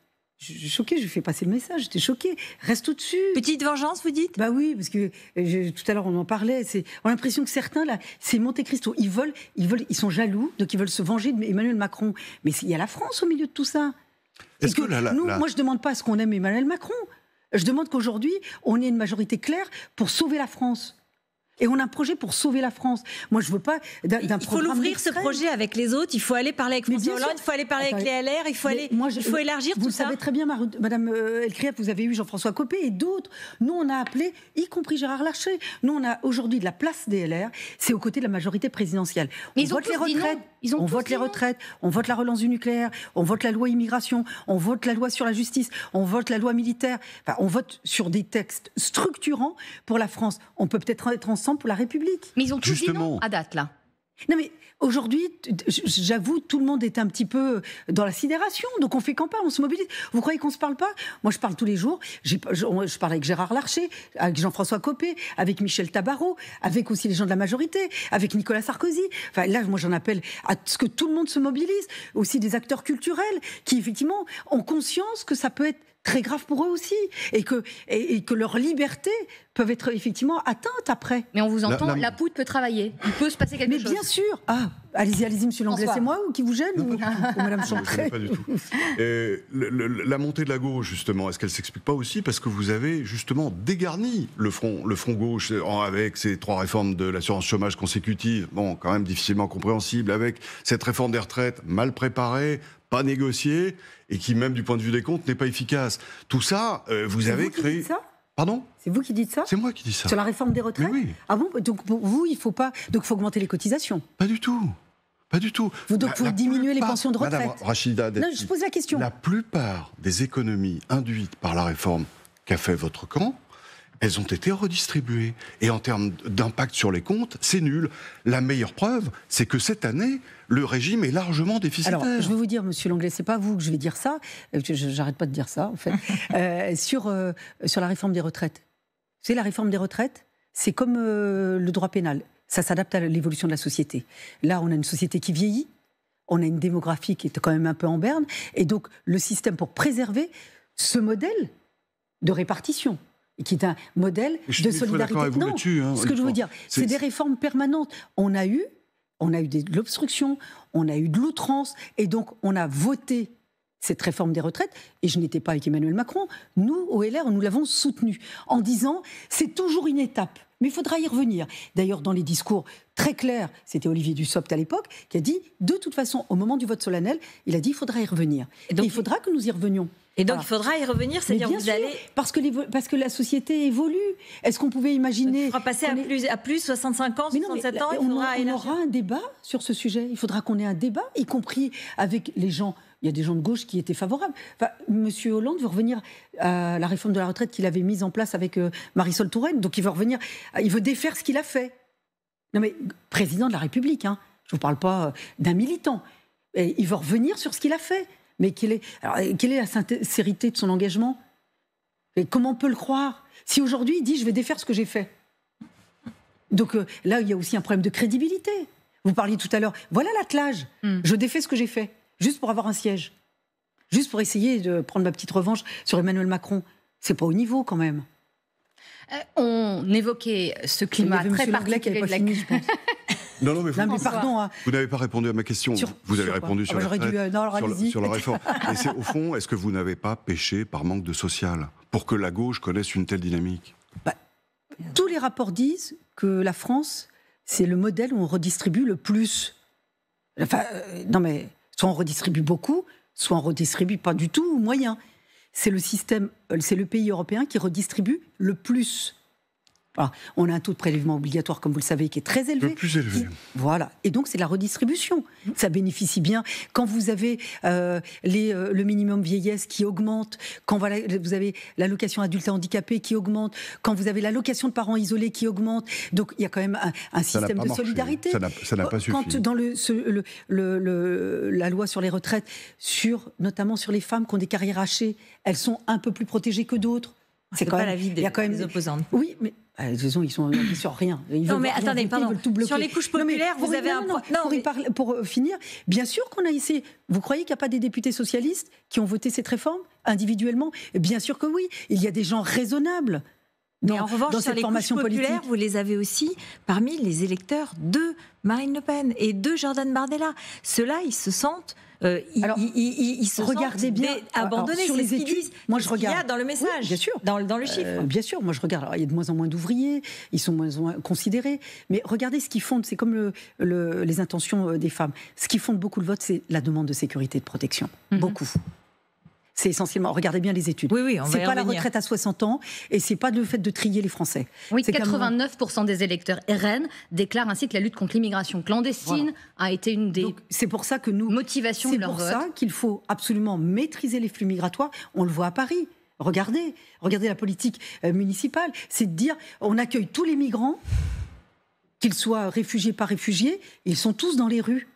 Je suis choquée, je fais passer le message, j'étais choquée. Reste au-dessus. Petite vengeance, vous dites Bah oui, parce que euh, tout à l'heure on en parlait. On a l'impression que certains, là, c'est Monte Cristo. Ils veulent, ils veulent, ils sont jaloux, donc ils veulent se venger d'Emmanuel Macron. Mais il y a la France au milieu de tout ça. Est-ce que, moi, je demande pas ce qu'on aime Emmanuel Macron. Je demande qu'aujourd'hui, on ait une majorité claire pour sauver la France. Et on a un projet pour sauver la France. Moi, je veux pas d'un projet. Il faut l'ouvrir ce projet avec les autres. Il faut aller parler avec François Hollande. Il faut aller parler avec les LR. Il faut aller. faut élargir tout ça. Vous savez très bien, Madame euh, vous avez eu Jean-François Copé et d'autres. Nous, on a appelé, y compris Gérard Larcher. Nous, on a aujourd'hui de la place des LR. C'est aux côtés de la majorité présidentielle. on ils vote les retraites. Ils ont on vote les retraites. On vote la relance du nucléaire. On vote la loi immigration. On vote la loi sur la justice. On vote la loi militaire. on vote sur des textes structurants pour la France. On peut peut-être être ensemble pour la République. Mais ils ont tous dit non à date, là. Non mais Aujourd'hui, j'avoue, tout le monde est un petit peu dans la sidération, donc on fait campagne, on se mobilise. Vous croyez qu'on se parle pas Moi, je parle tous les jours. Je, parle avec Gérard Larcher, avec Jean-François Copé, avec Michel Tabarot, avec aussi les gens de la majorité, avec Nicolas Sarkozy. Enfin, là, moi, j'en appelle à ce que tout le monde se mobilise, aussi des acteurs culturels qui, effectivement, ont conscience que ça peut être très grave pour eux aussi, et que, et, que leurs libertés peuvent être effectivement atteintes après. Mais on vous entend, la, poudre peut travailler, il peut se passer quelque chose. Mais bien sûr, ah, Allez-y, monsieur Langlais, c'est moi ou qui vous gêne ou... Madame Pas du tout. la montée de la gauche, justement, est-ce qu'elle s'explique pas aussi parce que vous avez justement dégarni le front, le front gauche euh, avec ces trois réformes de l'assurance chômage consécutive, bon, quand même difficilement compréhensible, avec cette réforme des retraites mal préparée, pas négociée et qui, même du point de vue des comptes, n'est pas efficace. Tout ça, euh, vous avez créé. ça Pardon C'est vous qui dites ça C'est moi qui dis ça. Sur la réforme des retraites Mais oui. Ah bon Donc pour vous, il faut pas. Donc faut augmenter les cotisations Pas du tout. Pas du tout. Vous, donc, diminuer les pensions de retraite Madame Rachida Non, je pose la question. La plupart des économies induites par la réforme qu'a fait votre camp, elles ont été redistribuées. Et en termes d'impact sur les comptes, c'est nul. La meilleure preuve, c'est que cette année, le régime est largement déficitaire. Alors, je vais vous dire, monsieur Langlais, c'est pas vous que je vais dire ça, euh, j'arrête pas de dire ça, en fait, <laughs> euh, sur, euh, sur la réforme des retraites. Vous savez, la réforme des retraites, c'est comme le droit pénal, ça s'adapte à l'évolution de la société. Là, on a une société qui vieillit, on a une démographie qui est quand même un peu en berne, et donc le système pour préserver ce modèle de répartition, qui est un modèle de solidarité. Non, hein, ce que je veux dire, c'est des réformes permanentes. On a eu on a eu de l'obstruction, on a eu de l'outrance, et donc on a voté cette réforme des retraites, et je n'étais pas avec Emmanuel Macron, nous, au LR, nous l'avons soutenu en disant c'est toujours une étape, mais il faudra y revenir. D'ailleurs, dans les discours très clairs, c'était Olivier Dussopt à l'époque qui a dit de toute façon, au moment du vote solennel, il a dit il faudra y revenir. et il faudra que nous y revenions. Et donc, il faudra y revenir, c'est-à-dire vous allez... Parce que, parce que la société évolue. Est-ce qu'on pouvait imaginer... On faudra passer à, plus, à plus 65 ans, 67 ans, il on, on aura un débat sur ce sujet. Il faudra qu'on ait un débat, y compris avec les gens... Il y a des gens de gauche qui étaient favorables. Monsieur Hollande veut revenir à la réforme de la retraite qu'il avait mise en place avec euh, Marisol Touraine. Donc il veut revenir, il veut défaire ce qu'il a fait. Non mais président de la République, hein. je ne vous parle pas euh, d'un militant. il veut revenir sur ce qu'il a fait. Mais quelle est, la sincérité de son engagement comment on peut le croire Si aujourd'hui il dit je vais défaire ce que j'ai fait. Donc euh, là, il y a aussi un problème de crédibilité. Vous parliez tout à l'heure, voilà l'attelage, hmm. je défais ce que j'ai fait, juste pour avoir un siège, juste pour essayer de prendre ma petite revanche sur Emmanuel Macron. C'est pas au niveau quand même. Euh, on évoquait ce climat très particulier de la... Fini, je pense. <laughs> Non, non, mais, vous, pardon. Hein. Vous n'avez pas répondu à ma question. vous avez répondu sur, la euh, sur, le, sur, réforme. Et <laughs> c'est au fond, est-ce que vous n'avez pas pêché par manque de social pour que la gauche connaisse une telle dynamique bah, Tous les rapports disent que la France, c'est le modèle où on redistribue le plus. Enfin, euh, non mais soit on redistribue beaucoup, soit on redistribue pas du tout ou moyen. C'est le système, euh, c'est le pays européen qui redistribue le plus. Ah, on a un taux de prélèvement obligatoire, comme vous le savez, qui est très élevé. Le plus élevé. Voilà. Et donc, c'est la redistribution. Ça bénéficie bien. Quand vous avez euh, euh, le minimum vieillesse qui augmente, quand vous avez l'allocation adulte handicapé qui augmente, quand vous avez l'allocation de parents isolés qui augmente, donc il y a quand même un, système de solidarité. Ça n'a pas suffi. Quand dans la loi sur les retraites, sur, notamment sur les femmes qui ont des carrières hachées, elles sont un peu plus protégées que d'autres. C'est pas même, la vie des, y a quand même opposantes. Oui, mais ah, de ils sont sur rien. non, mais attendez, pardon. sur les couches populaires, vous avez un point. non, pour, euh, finir, bien sûr qu'on a ici. Vous croyez qu'il n'y a pas des députés socialistes qui ont voté cette réforme individuellement Bien sûr que oui. Il y a des gens raisonnables. Dans, mais en revanche, dans sur cette les formation couches vous les avez aussi parmi les électeurs de Marine Le Pen et de Jordan Bardella. Ceux-là, ils se sentent euh, ils, Alors, ils, se bien euh, abandonnés sur les études. moi, je regarde. y a dans le message, bien sûr, dans, dans le chiffre. Euh, bien sûr, moi je regarde. il y a de moins en moins d'ouvriers, ils sont moins, moins considérés, mais regardez ce qu'ils font. C'est comme les intentions des femmes. Ce qui fonde beaucoup le vote, c'est la demande de sécurité et de protection. Mhm. Beaucoup. C'est essentiellement, regardez bien les études. Oui, oui, C'est pas la retraite à 60 ans et c'est pas le fait de trier les Français. Oui, 89% des électeurs RN déclarent ainsi que la lutte contre l'immigration clandestine a été une des C'est pour ça que nous motivations de leur vote. C'est pour ça qu'il faut absolument maîtriser les flux migratoires, on le voit à Paris. Regardez, regardez la politique euh, municipale, c'est de dire on accueille tous les migrants qu'ils soient réfugiés par réfugiés, ils sont tous dans les rues.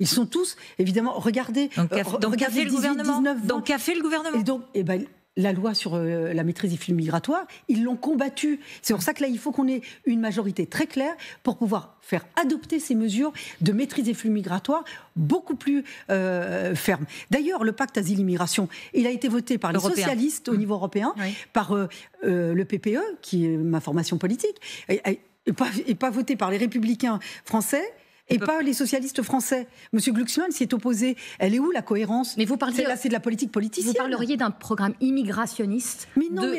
Ils sont tous, évidemment, regardez. Donc, euh, fait le gouvernement Donc, fait le gouvernement Et donc, eh ben, la loi sur euh, la maîtrise des flux migratoires, ils l'ont combattue. C'est pour ça que là, il faut qu'on ait une majorité très claire pour pouvoir faire adopter ces mesures de maîtrise des flux migratoires beaucoup plus euh, fermes. D'ailleurs, le pacte asile-immigration, il a été voté par les socialistes au mmh. niveau européen, par le PPE, qui est ma formation politique, pas, et pas voté par les républicains français et pas les socialistes français. Monsieur Glucksmann s'y est opposé. Elle est où la cohérence Mais vous parlez là, c'est de la politique politicienne. Vous parleriez d'un programme immigrationniste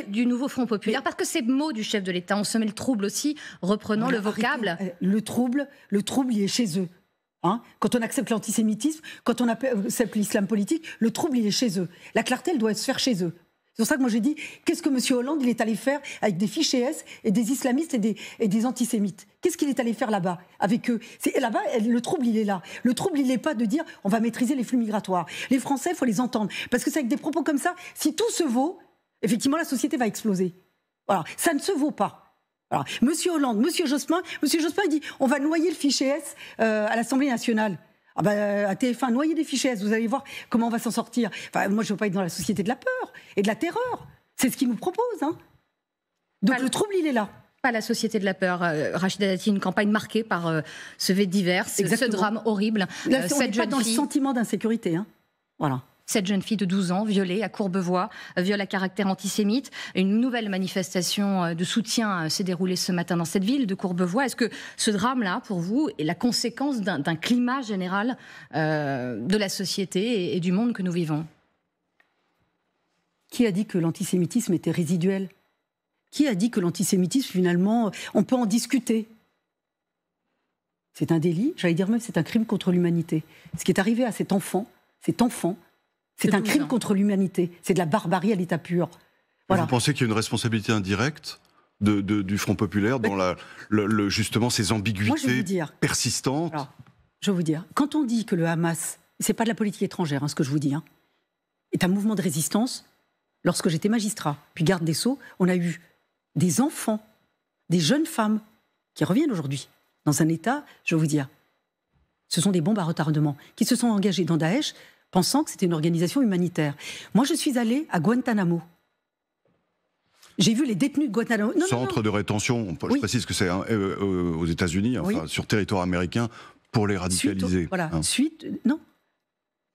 du nouveau Front populaire parce que ces mots du chef de l'État, on se le trouble aussi, reprenant le vocable. Euh, le trouble, le trouble, il est chez eux. Hein quand on accepte l'antisémitisme, quand on euh, accepte l'islam politique, le trouble, il est chez eux. La clarté, elle doit se faire chez eux. C'est pour ça que moi j'ai dit, qu'est-ce que M. Hollande, il est allé faire avec des fichés S et des islamistes et des, antisémites Qu'est-ce qu'il est allé faire là-bas avec eux Là-bas, le trouble, il est là. Le trouble, il n'est pas de dire on va maîtriser les flux migratoires. Les Français, il faut les entendre. Parce que c'est avec des propos comme ça, si tout se vaut, effectivement, la société va exploser. Voilà, ça ne se vaut pas. Alors, Monsieur Hollande, Monsieur Jospin, Monsieur Jospin il dit on va noyer le fichier S euh, à l'Assemblée nationale. Ah ben, euh, à TF1, noyez des fichiers, vous allez voir comment on va s'en sortir. Enfin, moi, je ne veux pas être dans la société de la peur et de la terreur. C'est ce qu'ils nous proposent. Hein. Donc le trouble, il est là pas la société de la peur. Euh, Rachida Dati, une campagne marquée par euh, ce fait divers, ce drame horrible. on pas dans le sentiment d'insécurité. Hein. Voilà cette jeune fille de 12 ans violée à Courbevoie, viol à caractère antisémite. Une nouvelle manifestation euh, de soutien euh, s'est déroulée ce matin dans cette ville de Courbevoie. Est-ce que ce drame-là, pour vous, est la conséquence d'un climat général euh, de la société et, et du monde que nous vivons Qui a dit que l'antisémitisme était résiduel qui a dit que l'antisémitisme, finalement, on peut en discuter C'est un délit, j'allais dire même c'est un crime contre l'humanité. Ce qui est arrivé à cet enfant, cet enfant c'est un crime contre l'humanité. C'est de la barbarie à l'état pur. Voilà. Vous pensez qu'il y a une responsabilité indirecte du Front populaire dans justement ces ambiguïtés persistantes Je vais vous dire, quand on dit que le Hamas, c'est pas de la politique étrangère, hein, ce que je vous dis, hein, est un mouvement de résistance, lorsque j'étais magistrat, puis garde des Sceaux, on a eu des enfants, des jeunes femmes qui reviennent aujourd'hui dans un état, je vais vous dire, ce sont des bombes à retardement, qui se sont engagées dans Daesh pensant que c'était une organisation humanitaire. Moi, je suis allée à Guantanamo. J'ai vu les détenus de Guantanamo. Centre de rétention, je précise que c'est hein, euh, euh, aux États-Unis, sur territoire américain, pour les radicaliser. Suite voilà. Hein. Suite, non.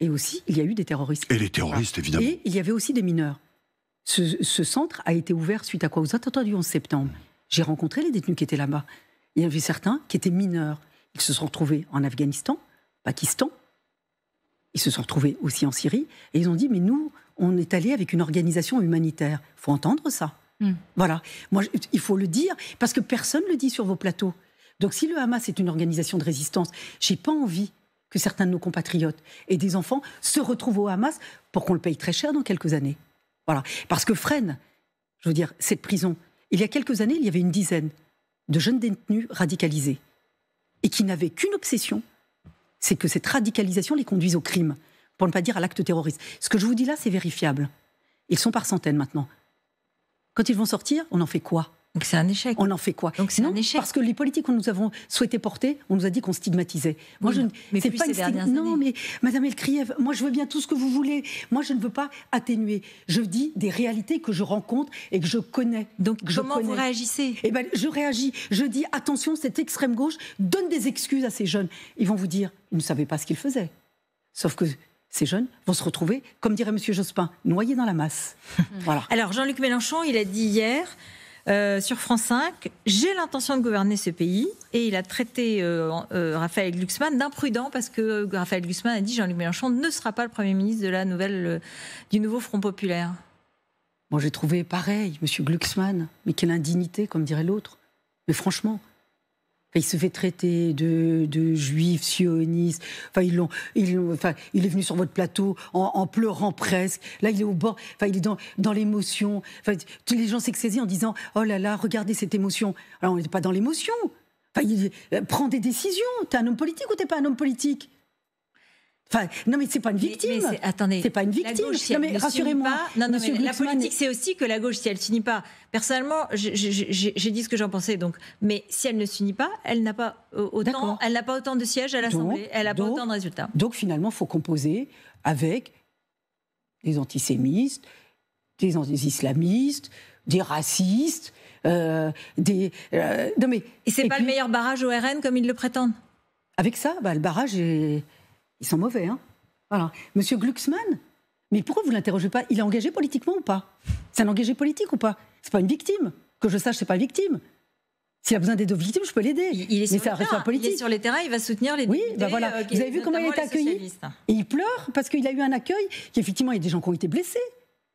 Et aussi, il y a eu des terroristes. Et les terroristes, évidemment. Et il y avait aussi des mineurs. Ce, centre a été ouvert suite à quoi Aux attentats du 11 septembre. J'ai rencontré les détenus qui étaient là-bas. Il y en avait certains qui étaient mineurs. Ils se sont retrouvés en Afghanistan, Pakistan, ils se sont retrouvés aussi en Syrie et ils ont dit mais nous, on est allé avec une organisation humanitaire. Faut entendre ça. Hmm. Voilà. Moi, il faut le dire parce que personne ne le dit sur vos plateaux. Donc si le Hamas est une organisation de résistance, j'ai pas envie que certains de nos compatriotes et des enfants se retrouvent au Hamas pour qu'on le paye très cher dans quelques années. Voilà. Parce que Freine, je veux dire, cette prison, il y a quelques années, il y avait une dizaine de jeunes détenus radicalisés et qui n'avaient qu'une obsession, c'est que cette radicalisation les conduise au crime, pour ne pas dire à l'acte terroriste. Ce que je vous dis là, c'est vérifiable. Ils sont par centaines maintenant. Quand ils vont sortir, on en fait quoi donc c'est un échec. On en fait quoi c'est Parce que les politiques que nous avons souhaité porter, on nous a dit qu'on stigmatisait. Moi, je ne. C'est pas une Non, mais Madame Elkriev, moi je veux bien tout ce que vous voulez. Moi, je ne veux pas atténuer. Je dis des réalités que je rencontre et que je connais. Donc comment vous réagissez Eh ben, je réagis. Je dis attention, cette extrême gauche donne des excuses à ces jeunes. Ils vont vous dire, ils ne savaient pas ce qu'ils faisaient. Sauf que ces jeunes vont se retrouver, comme dirait M. Jospin, noyés dans la masse. <laughs> voilà. Alors Jean-Luc Mélenchon, il a dit hier. Euh, sur France 5, j'ai l'intention de gouverner ce pays. Et il a traité euh, euh, Raphaël Glucksmann d'imprudent parce que Raphaël Glucksmann a dit Jean-Luc Mélenchon ne sera pas le Premier ministre du nouveau Front populaire. Moi, j'ai trouvé pareil, M. Glucksmann. Mais quelle indignité, comme dirait l'autre. Mais franchement, il se fait traiter de, juif, sioniste. Enfin, ils l'ont, il est venu sur votre plateau en, pleurant presque. Là, il est au bord. Enfin, il est dans, l'émotion. Enfin, tous les gens s'extasient en disant Oh là là, regardez cette émotion. Alors, on n'est pas dans l'émotion. Enfin, il euh, prend des décisions. T'es un homme politique ou t'es pas un homme politique non, mais c'est pas une victime. attendez, c'est pas une victime. rassurez-moi. la politique, c'est aussi que la gauche, si elle s'unit pas, personnellement, j'ai dit ce que j'en pensais. Donc, mais si elle ne s'unit pas, elle n'a pas euh, autant, elle n'a pas autant de sièges à l'Assemblée, elle n'a pas autant de résultats. Donc finalement, faut composer avec des antisémites, des, islamistes, des racistes, euh, des. Euh, non mais. Et c'est pas le meilleur barrage au RN comme ils le prétendent. Avec ça, bah, le barrage est. Ils sont mauvais, hein Voilà. Monsieur Glucksmann, mais pourquoi vous l'interrogez pas Il est engagé politiquement ou pas C'est un engagé politique ou pas C'est pas une victime. Que je sache, c'est pas une victime. S'il a besoin d'aide aux victimes, je peux l'aider. Il, est sur le Il sur les terrains, il va soutenir les. Oui, bah voilà. Euh, vous avez vu comment il est accueilli Et il pleure parce qu'il a eu un accueil. Qui, effectivement, il y a des gens qui ont été blessés,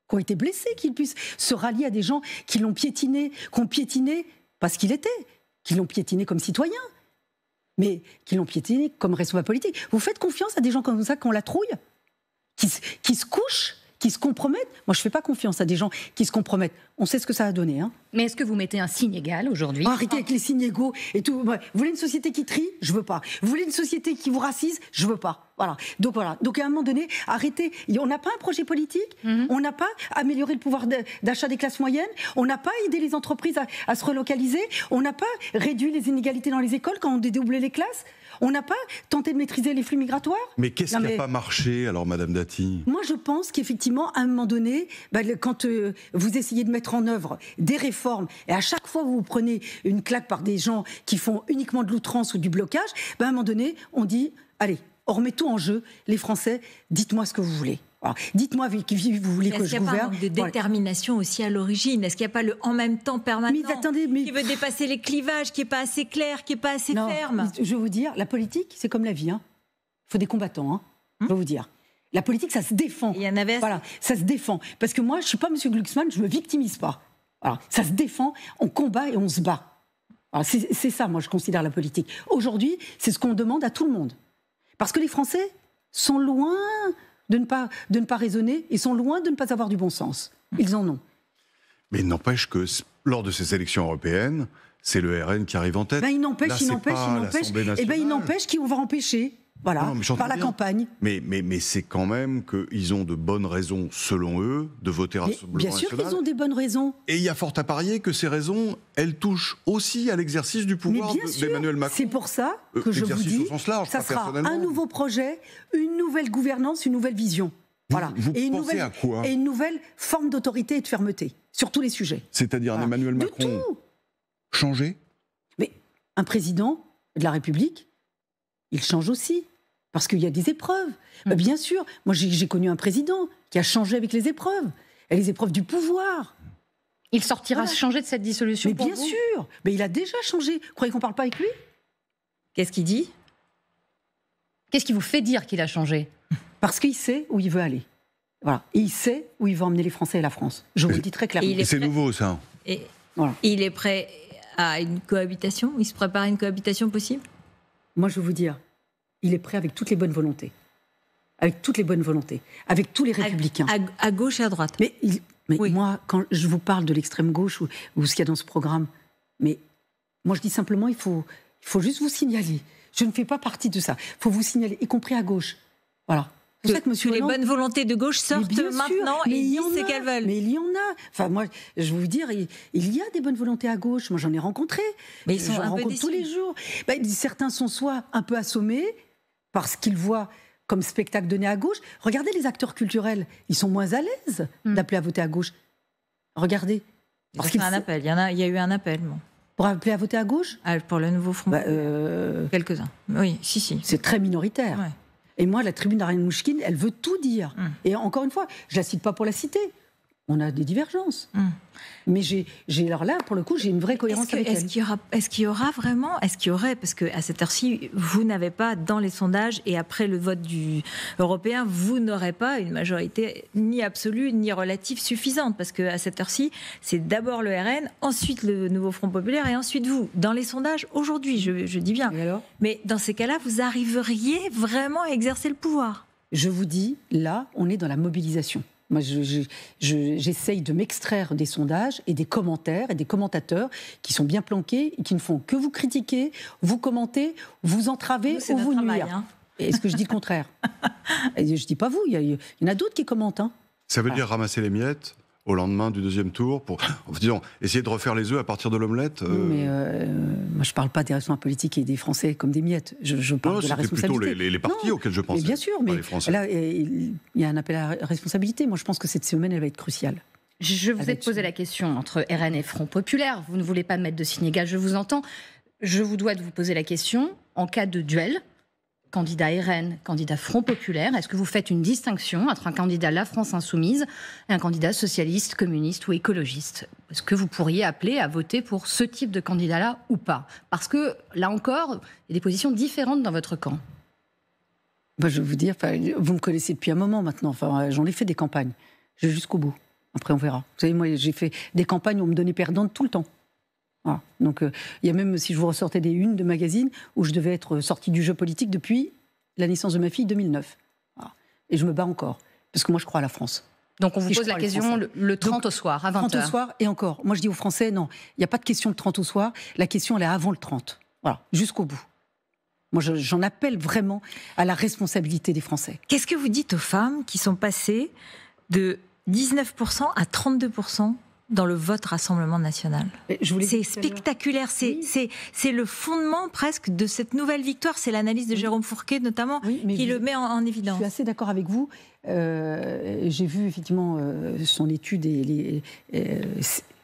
qui ont été blessés, qu'il puisse se rallier à des gens qui l'ont piétiné, qui ont piétiné parce qu'il était, qui l'ont piétiné comme citoyen mais qui l'ont piétiné comme responsable politique. Vous faites confiance à des gens comme ça ont la trouille qui se couchent qui se compromettent. Moi, je ne fais pas confiance à des gens qui se compromettent. On sait ce que ça a donné. Hein. Mais est-ce que vous mettez un signe égal aujourd'hui ah, Arrêtez avec les signes égaux et tout. Vous voulez une société qui trie Je veux pas. Vous voulez une société qui vous racise Je veux pas. Voilà. Donc voilà. Donc à un moment donné, arrêtez. On n'a pas un projet politique. Mhm. On n'a pas amélioré le pouvoir d'achat des classes moyennes. On n'a pas aidé les entreprises à, à se relocaliser. On n'a pas réduit les inégalités dans les écoles quand on dédoublait les classes. On n'a pas tenté de maîtriser les flux migratoires Mais qu'est-ce qui n'a pas marché alors, Madame Dati Moi, je pense qu'effectivement, à un moment donné, bah, quand euh, vous essayez de mettre en œuvre des réformes et à chaque fois vous, vous prenez une claque par des gens qui font uniquement de l'outrance ou du blocage, bah, à un moment donné, on dit allez, on remet tout en jeu. Les Français, dites-moi ce que vous voulez. Dites-moi, qui vous voulez que je gouverne Est-ce qu'il n'y a pas un de détermination aussi à l'origine Est-ce qu'il n'y a pas le en même temps permanent mais qui veut dépasser les clivages, qui n'est pas assez clair, qui n'est pas assez ferme Je vais vous dire, la politique, c'est comme la vie. Il hein. faut des combattants, hein, je vais hmm vous dire. La politique, ça se défend. Il y en avait Voilà, ça se défend. Parce que moi, je ne suis pas M. Glucksmann, je ne me victimise pas. Voilà, ça se défend, on combat et on se bat. C'est ça, moi, je considère la politique. Aujourd'hui, c'est ce qu'on demande à tout le monde. Parce que les Français sont loin de ne, pas, de ne pas raisonner Ils sont loin de ne pas avoir du bon sens. Ils en ont. Mais il n'empêche que lors de ces élections européennes, c'est le RN qui arrive en tête. Ben, il n'empêche, il n'empêche, Et eh ben, n'empêche qui on va empêcher. Voilà, par la campagne. Mais, mais, mais c'est quand même qu'ils ont de bonnes raisons, selon eux, de voter à national Bien sûr qu'ils ont des bonnes raisons. Et il y a fort à parier que ces raisons, elles touchent aussi à l'exercice du pouvoir d'Emmanuel Macron. C'est pour ça euh, que je vous dis, ça sera un nouveau projet, une nouvelle gouvernance, une nouvelle vision. Voilà. Vous, et, une nouvelle, à quoi et une nouvelle forme d'autorité et de fermeté sur tous les sujets. C'est-à-dire un Emmanuel Macron Changer. Mais un président de la République, il change aussi. Parce qu'il y a des épreuves. Bah, mm. bien sûr, moi j'ai connu un président qui a changé avec les épreuves, et les épreuves du pouvoir. Il sortira changé de cette dissolution. Mais bien sûr, mais il a déjà changé. Vous croyez qu'on ne parle pas avec lui Qu'est-ce qu'il dit Qu'est-ce qui vous fait dire qu'il a changé Parce qu'il sait où il veut aller. Voilà. Et il sait où il veut emmener les Français et la France. Je vous le dis très clairement. c'est nouveau, ça. Et il est prêt à une cohabitation Il se prépare à une cohabitation possible Moi, je vais vous dire, il est prêt avec toutes les bonnes volontés. Avec toutes les bonnes volontés. Avec tous les républicains. À, gauche et à droite. Mais, moi, quand je vous parle de l'extrême gauche ou, ce qu'il y a dans ce programme, mais moi je dis simplement, il faut, il faut juste vous signaler. Je ne fais pas partie de ça. Il faut vous signaler, y compris à gauche. Voilà. C'est ça que, les bonnes volontés de gauche sortent maintenant et disent ce qu'elles veulent. Mais il y en a. Enfin, moi, je vais vous dire, il, y a des bonnes volontés à gauche. Moi, j'en ai rencontré. Mais ils sont un rencontre tous les jours. Ben, certains sont soit un peu assommés, parce ce qu'ils voient comme spectacle donné à gauche. Regardez les acteurs culturels, ils sont moins à l'aise hmm. d'appeler à voter à gauche. Regardez. Parce qu'il un appel. Il y, en a, il y a eu un appel. Pour appeler à voter à gauche ah, Pour le nouveau front. Bah, euh, Quelques-uns. Oui, si, si. C'est très minoritaire. Et moi, la tribune d'Ariane Mouchkine, elle veut tout dire. Hmm. Et encore une fois, je la cite pas pour la citer, on a des divergences. Mm. Mais j'ai, alors là, pour le coup, j'ai une vraie cohérence est-ce est Qu'il y aura, est-ce qu'il y aura vraiment, est-ce qu'il y aurait, parce qu'à cette heure-ci, vous n'avez pas dans les sondages et après le vote du européen, vous n'aurez pas une majorité ni absolue ni relative suffisante, parce que à cette heure-ci, c'est d'abord le RN, ensuite le Nouveau Front populaire et ensuite vous. Dans les sondages aujourd'hui, je, dis bien. Mais dans ces cas-là, vous arriveriez vraiment à exercer le pouvoir. Je vous dis, là, on est dans la mobilisation. Moi, j'essaye de m'extraire des sondages et des commentaires et des commentateurs qui sont bien planqués et qui ne font que vous critiquer, vous commenter, vous entraver ou vous nuire. Hein. Est-ce que je dis le contraire <laughs> Je dis pas vous, il y, en a d'autres qui commentent. Hein. Ça veut ah. dire ramasser les miettes au lendemain du deuxième tour pour, en essayer de refaire les œufs à partir de l'omelette mais euh. Euh, moi, je ne parle pas des responsables politiques et des Français comme des miettes. Je, je parle de la responsabilité. plutôt les, partis auxquels je pense. Bien sûr, mais là, il y a un appel à la responsabilité. Moi, je pense que cette semaine, elle va être cruciale. Je vous ai posé la question entre RN et Front Populaire. Vous ne voulez pas mettre de égal, je vous entends. Je vous dois de vous poser la question. En cas de duel, candidat RN, candidat Front Populaire Est-ce que vous faites une distinction entre un candidat La France Insoumise et un candidat socialiste, communiste ou écologiste Est-ce que vous pourriez appeler à voter pour ce type de candidat-là ou pas Parce que, là encore, il y a des positions différentes dans votre camp. Bah, je vais vous dire, vous me connaissez depuis un moment maintenant. Enfin, euh, j'en ai fait des campagnes. J'ai jusqu'au bout. Après, on verra. Vous savez, moi, j'ai fait des campagnes où on me donnait perdante tout le temps. Ah, donc, euh, il y a même, si je vous ressortais des unes de magazines, où je devais être sortie du jeu politique depuis la naissance de ma fille 2009. Ah, et je me bats encore, parce que moi, je crois à la France. Donc on vous pose la question le, 30 au soir, à 20h. 30 au soir et encore. Moi je dis aux Français, non, il n'y a pas de question le 30 au soir. La question elle est avant le 30. Voilà, jusqu'au bout. Moi j'en appelle vraiment à la responsabilité des Français. Qu'est-ce que vous dites aux femmes qui sont passées de 19% à 32% dans le vote Rassemblement national. C'est spectaculaire, c'est le fondement presque de cette nouvelle victoire. C'est l'analyse de Jérôme Fourquet notamment qui le met en, évidence. Je suis assez d'accord avec vous. Euh, j'ai vu effectivement euh, son étude et les, euh,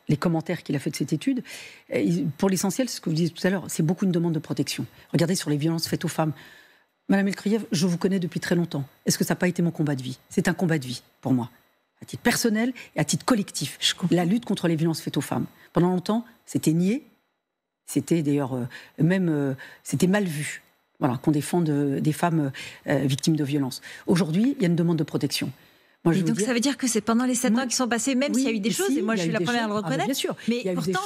les commentaires qu'il a fait de cette étude. pour l'essentiel, ce que vous disiez tout à l'heure, c'est beaucoup une demande de protection. Regardez sur les violences faites aux femmes. Madame Elkriev, je vous connais depuis très longtemps. Est-ce que ça n'a pas été mon combat de vie C'est un combat de vie pour moi à titre personnel et à titre collectif. La lutte contre les violences faites aux femmes. Pendant longtemps, c'était nié. C'était d'ailleurs euh, même euh, c'était mal vu. Voilà, qu'on défende euh, des femmes victimes de violences. Aujourd'hui, il y a une demande de protection. donc ça veut dire que c'est pendant les sept ans qui sont passés, même s'il y a eu des choses, et moi je suis la première à le ah, reconnaître, bien sûr. mais pourtant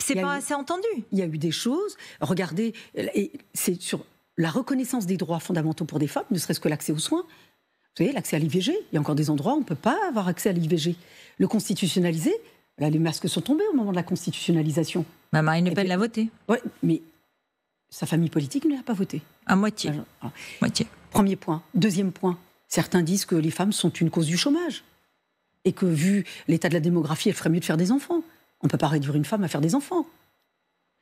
c'est pas assez entendu. Il y a eu des choses, regardez, c'est sur la reconnaissance des droits fondamentaux pour des femmes, ne serait-ce que l'accès aux soins, vous savez, l'accès à l'IVG, il y a encore des endroits où on ne peut pas avoir accès à l'IVG. Le constitutionnaliser, là, les masques sont tombés au moment de la constitutionnalisation. Ma Marine Le l'a voté. Oui, mais sa famille politique ne l'a pas voté. À moitié. moitié. Premier point. Deuxième point. Certains disent que les femmes sont une cause du chômage. Et que, vu l'état de la démographie, elles feraient mieux de faire des enfants. On ne peut pas réduire une femme à faire des enfants.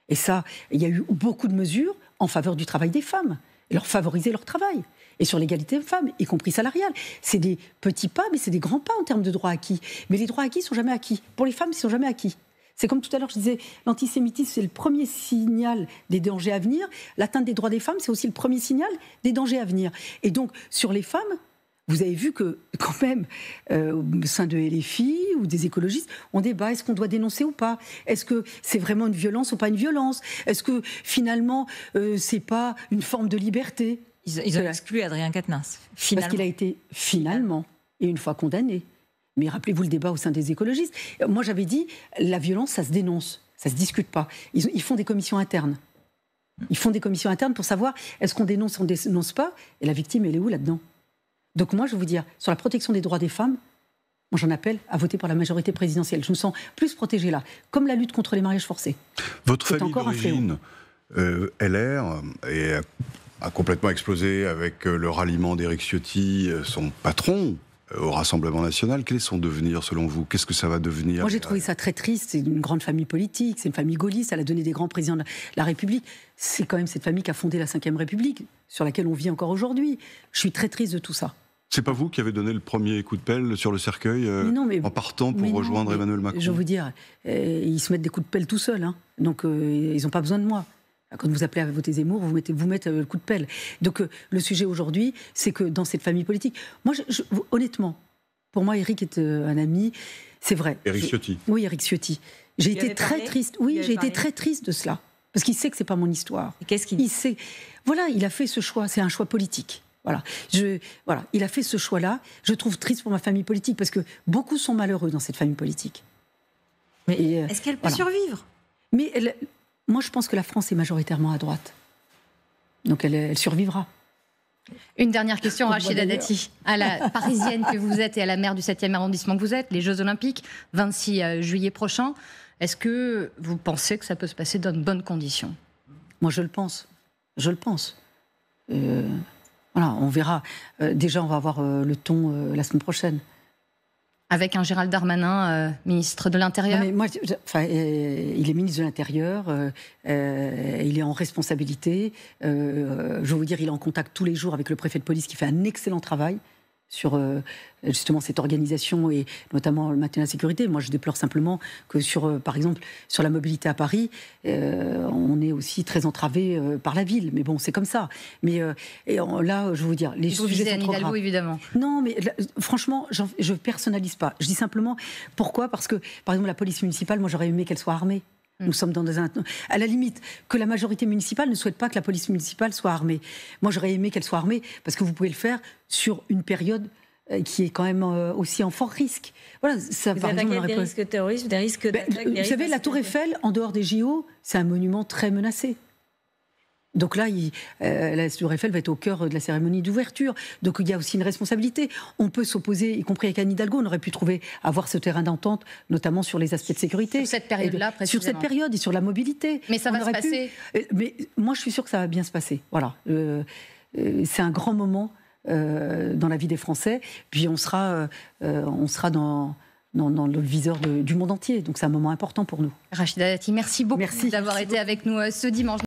Et ça, il y a eu beaucoup de mesures en faveur du travail des femmes leur favoriser leur travail. Et sur l'égalité femmes, y compris salariale. C'est des petits pas, mais c'est des grands pas en termes de droits acquis. Mais les droits acquis ne sont jamais acquis. Pour les femmes, ils ne sont jamais acquis. C'est comme tout à l'heure, je disais, l'antisémitisme, c'est le premier signal des dangers à venir. L'atteinte des droits des femmes, c'est aussi le premier signal des dangers à venir. Et donc, sur les femmes, vous avez vu que, quand même, euh, au sein de LFI ou des écologistes, on débat est-ce qu'on doit dénoncer ou pas Est-ce que c'est vraiment une violence ou pas une violence Est-ce que finalement, ce euh, c'est pas une forme de liberté Ils, ont exclu Adrien Quatennens. Parce qu'il a été finalement, et une fois condamné. Mais rappelez-vous le débat au sein des écologistes. Moi, j'avais dit la violence, ça se dénonce, ça se discute pas. ils, font des commissions internes. Ils font des commissions internes pour savoir est-ce qu'on dénonce, on dénonce pas, et la victime, elle est où là-dedans donc moi, je vais vous dire, sur la protection des droits des femmes, moi j'en appelle à voter pour la majorité présidentielle. Je me sens plus protégée là, comme la lutte contre les mariages forcés. Votre famille d'origine, euh, LR, a complètement explosé avec euh, le ralliement d'Éric Ciotti, euh, son patron, au Rassemblement national. Quel est son devenir selon vous Qu'est-ce que ça va devenir Moi j'ai trouvé ça très triste. C'est une grande famille politique, c'est une famille gaulliste, elle a donné des grands présidents de la République. C'est quand même cette famille qui a fondé la Ve République, sur laquelle on vit encore aujourd'hui. Je suis très triste de tout ça. C'est pas vous qui avez donné le premier coup de pelle sur le cercueil euh, en partant pour rejoindre Emmanuel Macron Je vais vous dire, euh, ils se mettent des coups de pelle tout seuls, hein. donc euh, ils n'ont pas besoin de moi. Quand vous appelez à voter Zemmour, vous mettez, vous mettez le coup de pelle. Donc le sujet aujourd'hui, c'est que dans cette famille politique, moi, honnêtement, pour moi, Eric est un ami, c'est vrai. Eric Ciotti. oui, Eric Ciotti. J'ai été très triste. Oui, j'ai été très triste de cela parce qu'il sait que c'est pas mon histoire. Qu'est-ce qu'il Il sait. Voilà, il a fait ce choix. C'est un choix politique. Voilà. Il a fait ce choix-là. Je trouve triste pour ma famille politique parce que beaucoup sont malheureux dans cette famille politique. Mais euh, est-ce qu'elle peut survivre Mais moi, je pense que la France est majoritairement à droite. Donc elle, survivra. Une dernière question, Rachida Dati, à la <laughs> parisienne que vous êtes et à la maire du 7e arrondissement que vous êtes, les Jeux Olympiques, 26 euh, juillet prochain. Est-ce que vous pensez que ça peut se passer dans de bonnes conditions Moi, je le pense. Je le pense. Euh, voilà, on verra. Euh, déjà, on va avoir euh, le ton euh, la semaine prochaine. Avec un Gérald Darmanin, ministre de l'Intérieur il est ministre de l'Intérieur, il est en responsabilité. je veux dire, il est en contact tous les jours avec le préfet de police qui fait un excellent travail sur euh, justement cette organisation et notamment le maintien de la sécurité. Moi, je déplore simplement que sur, euh, par exemple, sur la mobilité à Paris, euh, on est aussi très entravé par la ville. Mais bon, c'est comme ça. Mais et là, je veux vous dire, les vous sujets sont évidemment. Non, mais franchement, je personnalise pas. Je dis simplement pourquoi Parce que, par exemple, la police municipale, moi, j'aurais aimé qu'elle soit armée. Nous sommes dans des... À la limite, que la majorité municipale ne souhaite pas que la police municipale soit armée. Moi, j'aurais aimé qu'elle soit armée, parce que vous pouvez le faire sur une période euh, qui est quand même euh, aussi en fort risque. Voilà, ça vous par exemple, des risques terroristes, des risques ben, Vous savez, la Tour Eiffel, en dehors des JO, c'est un monument très menacé. Donc là, il, euh, la va être au cœur de la cérémonie d'ouverture. Donc il y a aussi une responsabilité. On peut s'opposer, y compris avec Anne Hidalgo, on aurait pu trouver, avoir ce terrain d'entente, notamment sur les aspects de sécurité. Sur cette période-là, Sur cette période et sur la mobilité. Mais ça va se passer. Euh, mais moi, je suis sûre que ça va bien se passer. Voilà. Euh, euh, c'est un grand moment dans la vie des Français. Puis on sera, on sera dans. Dans, le viseur du monde entier. Donc c'est un moment important pour nous. Rachida Dati, merci beaucoup d'avoir été avec nous ce dimanche.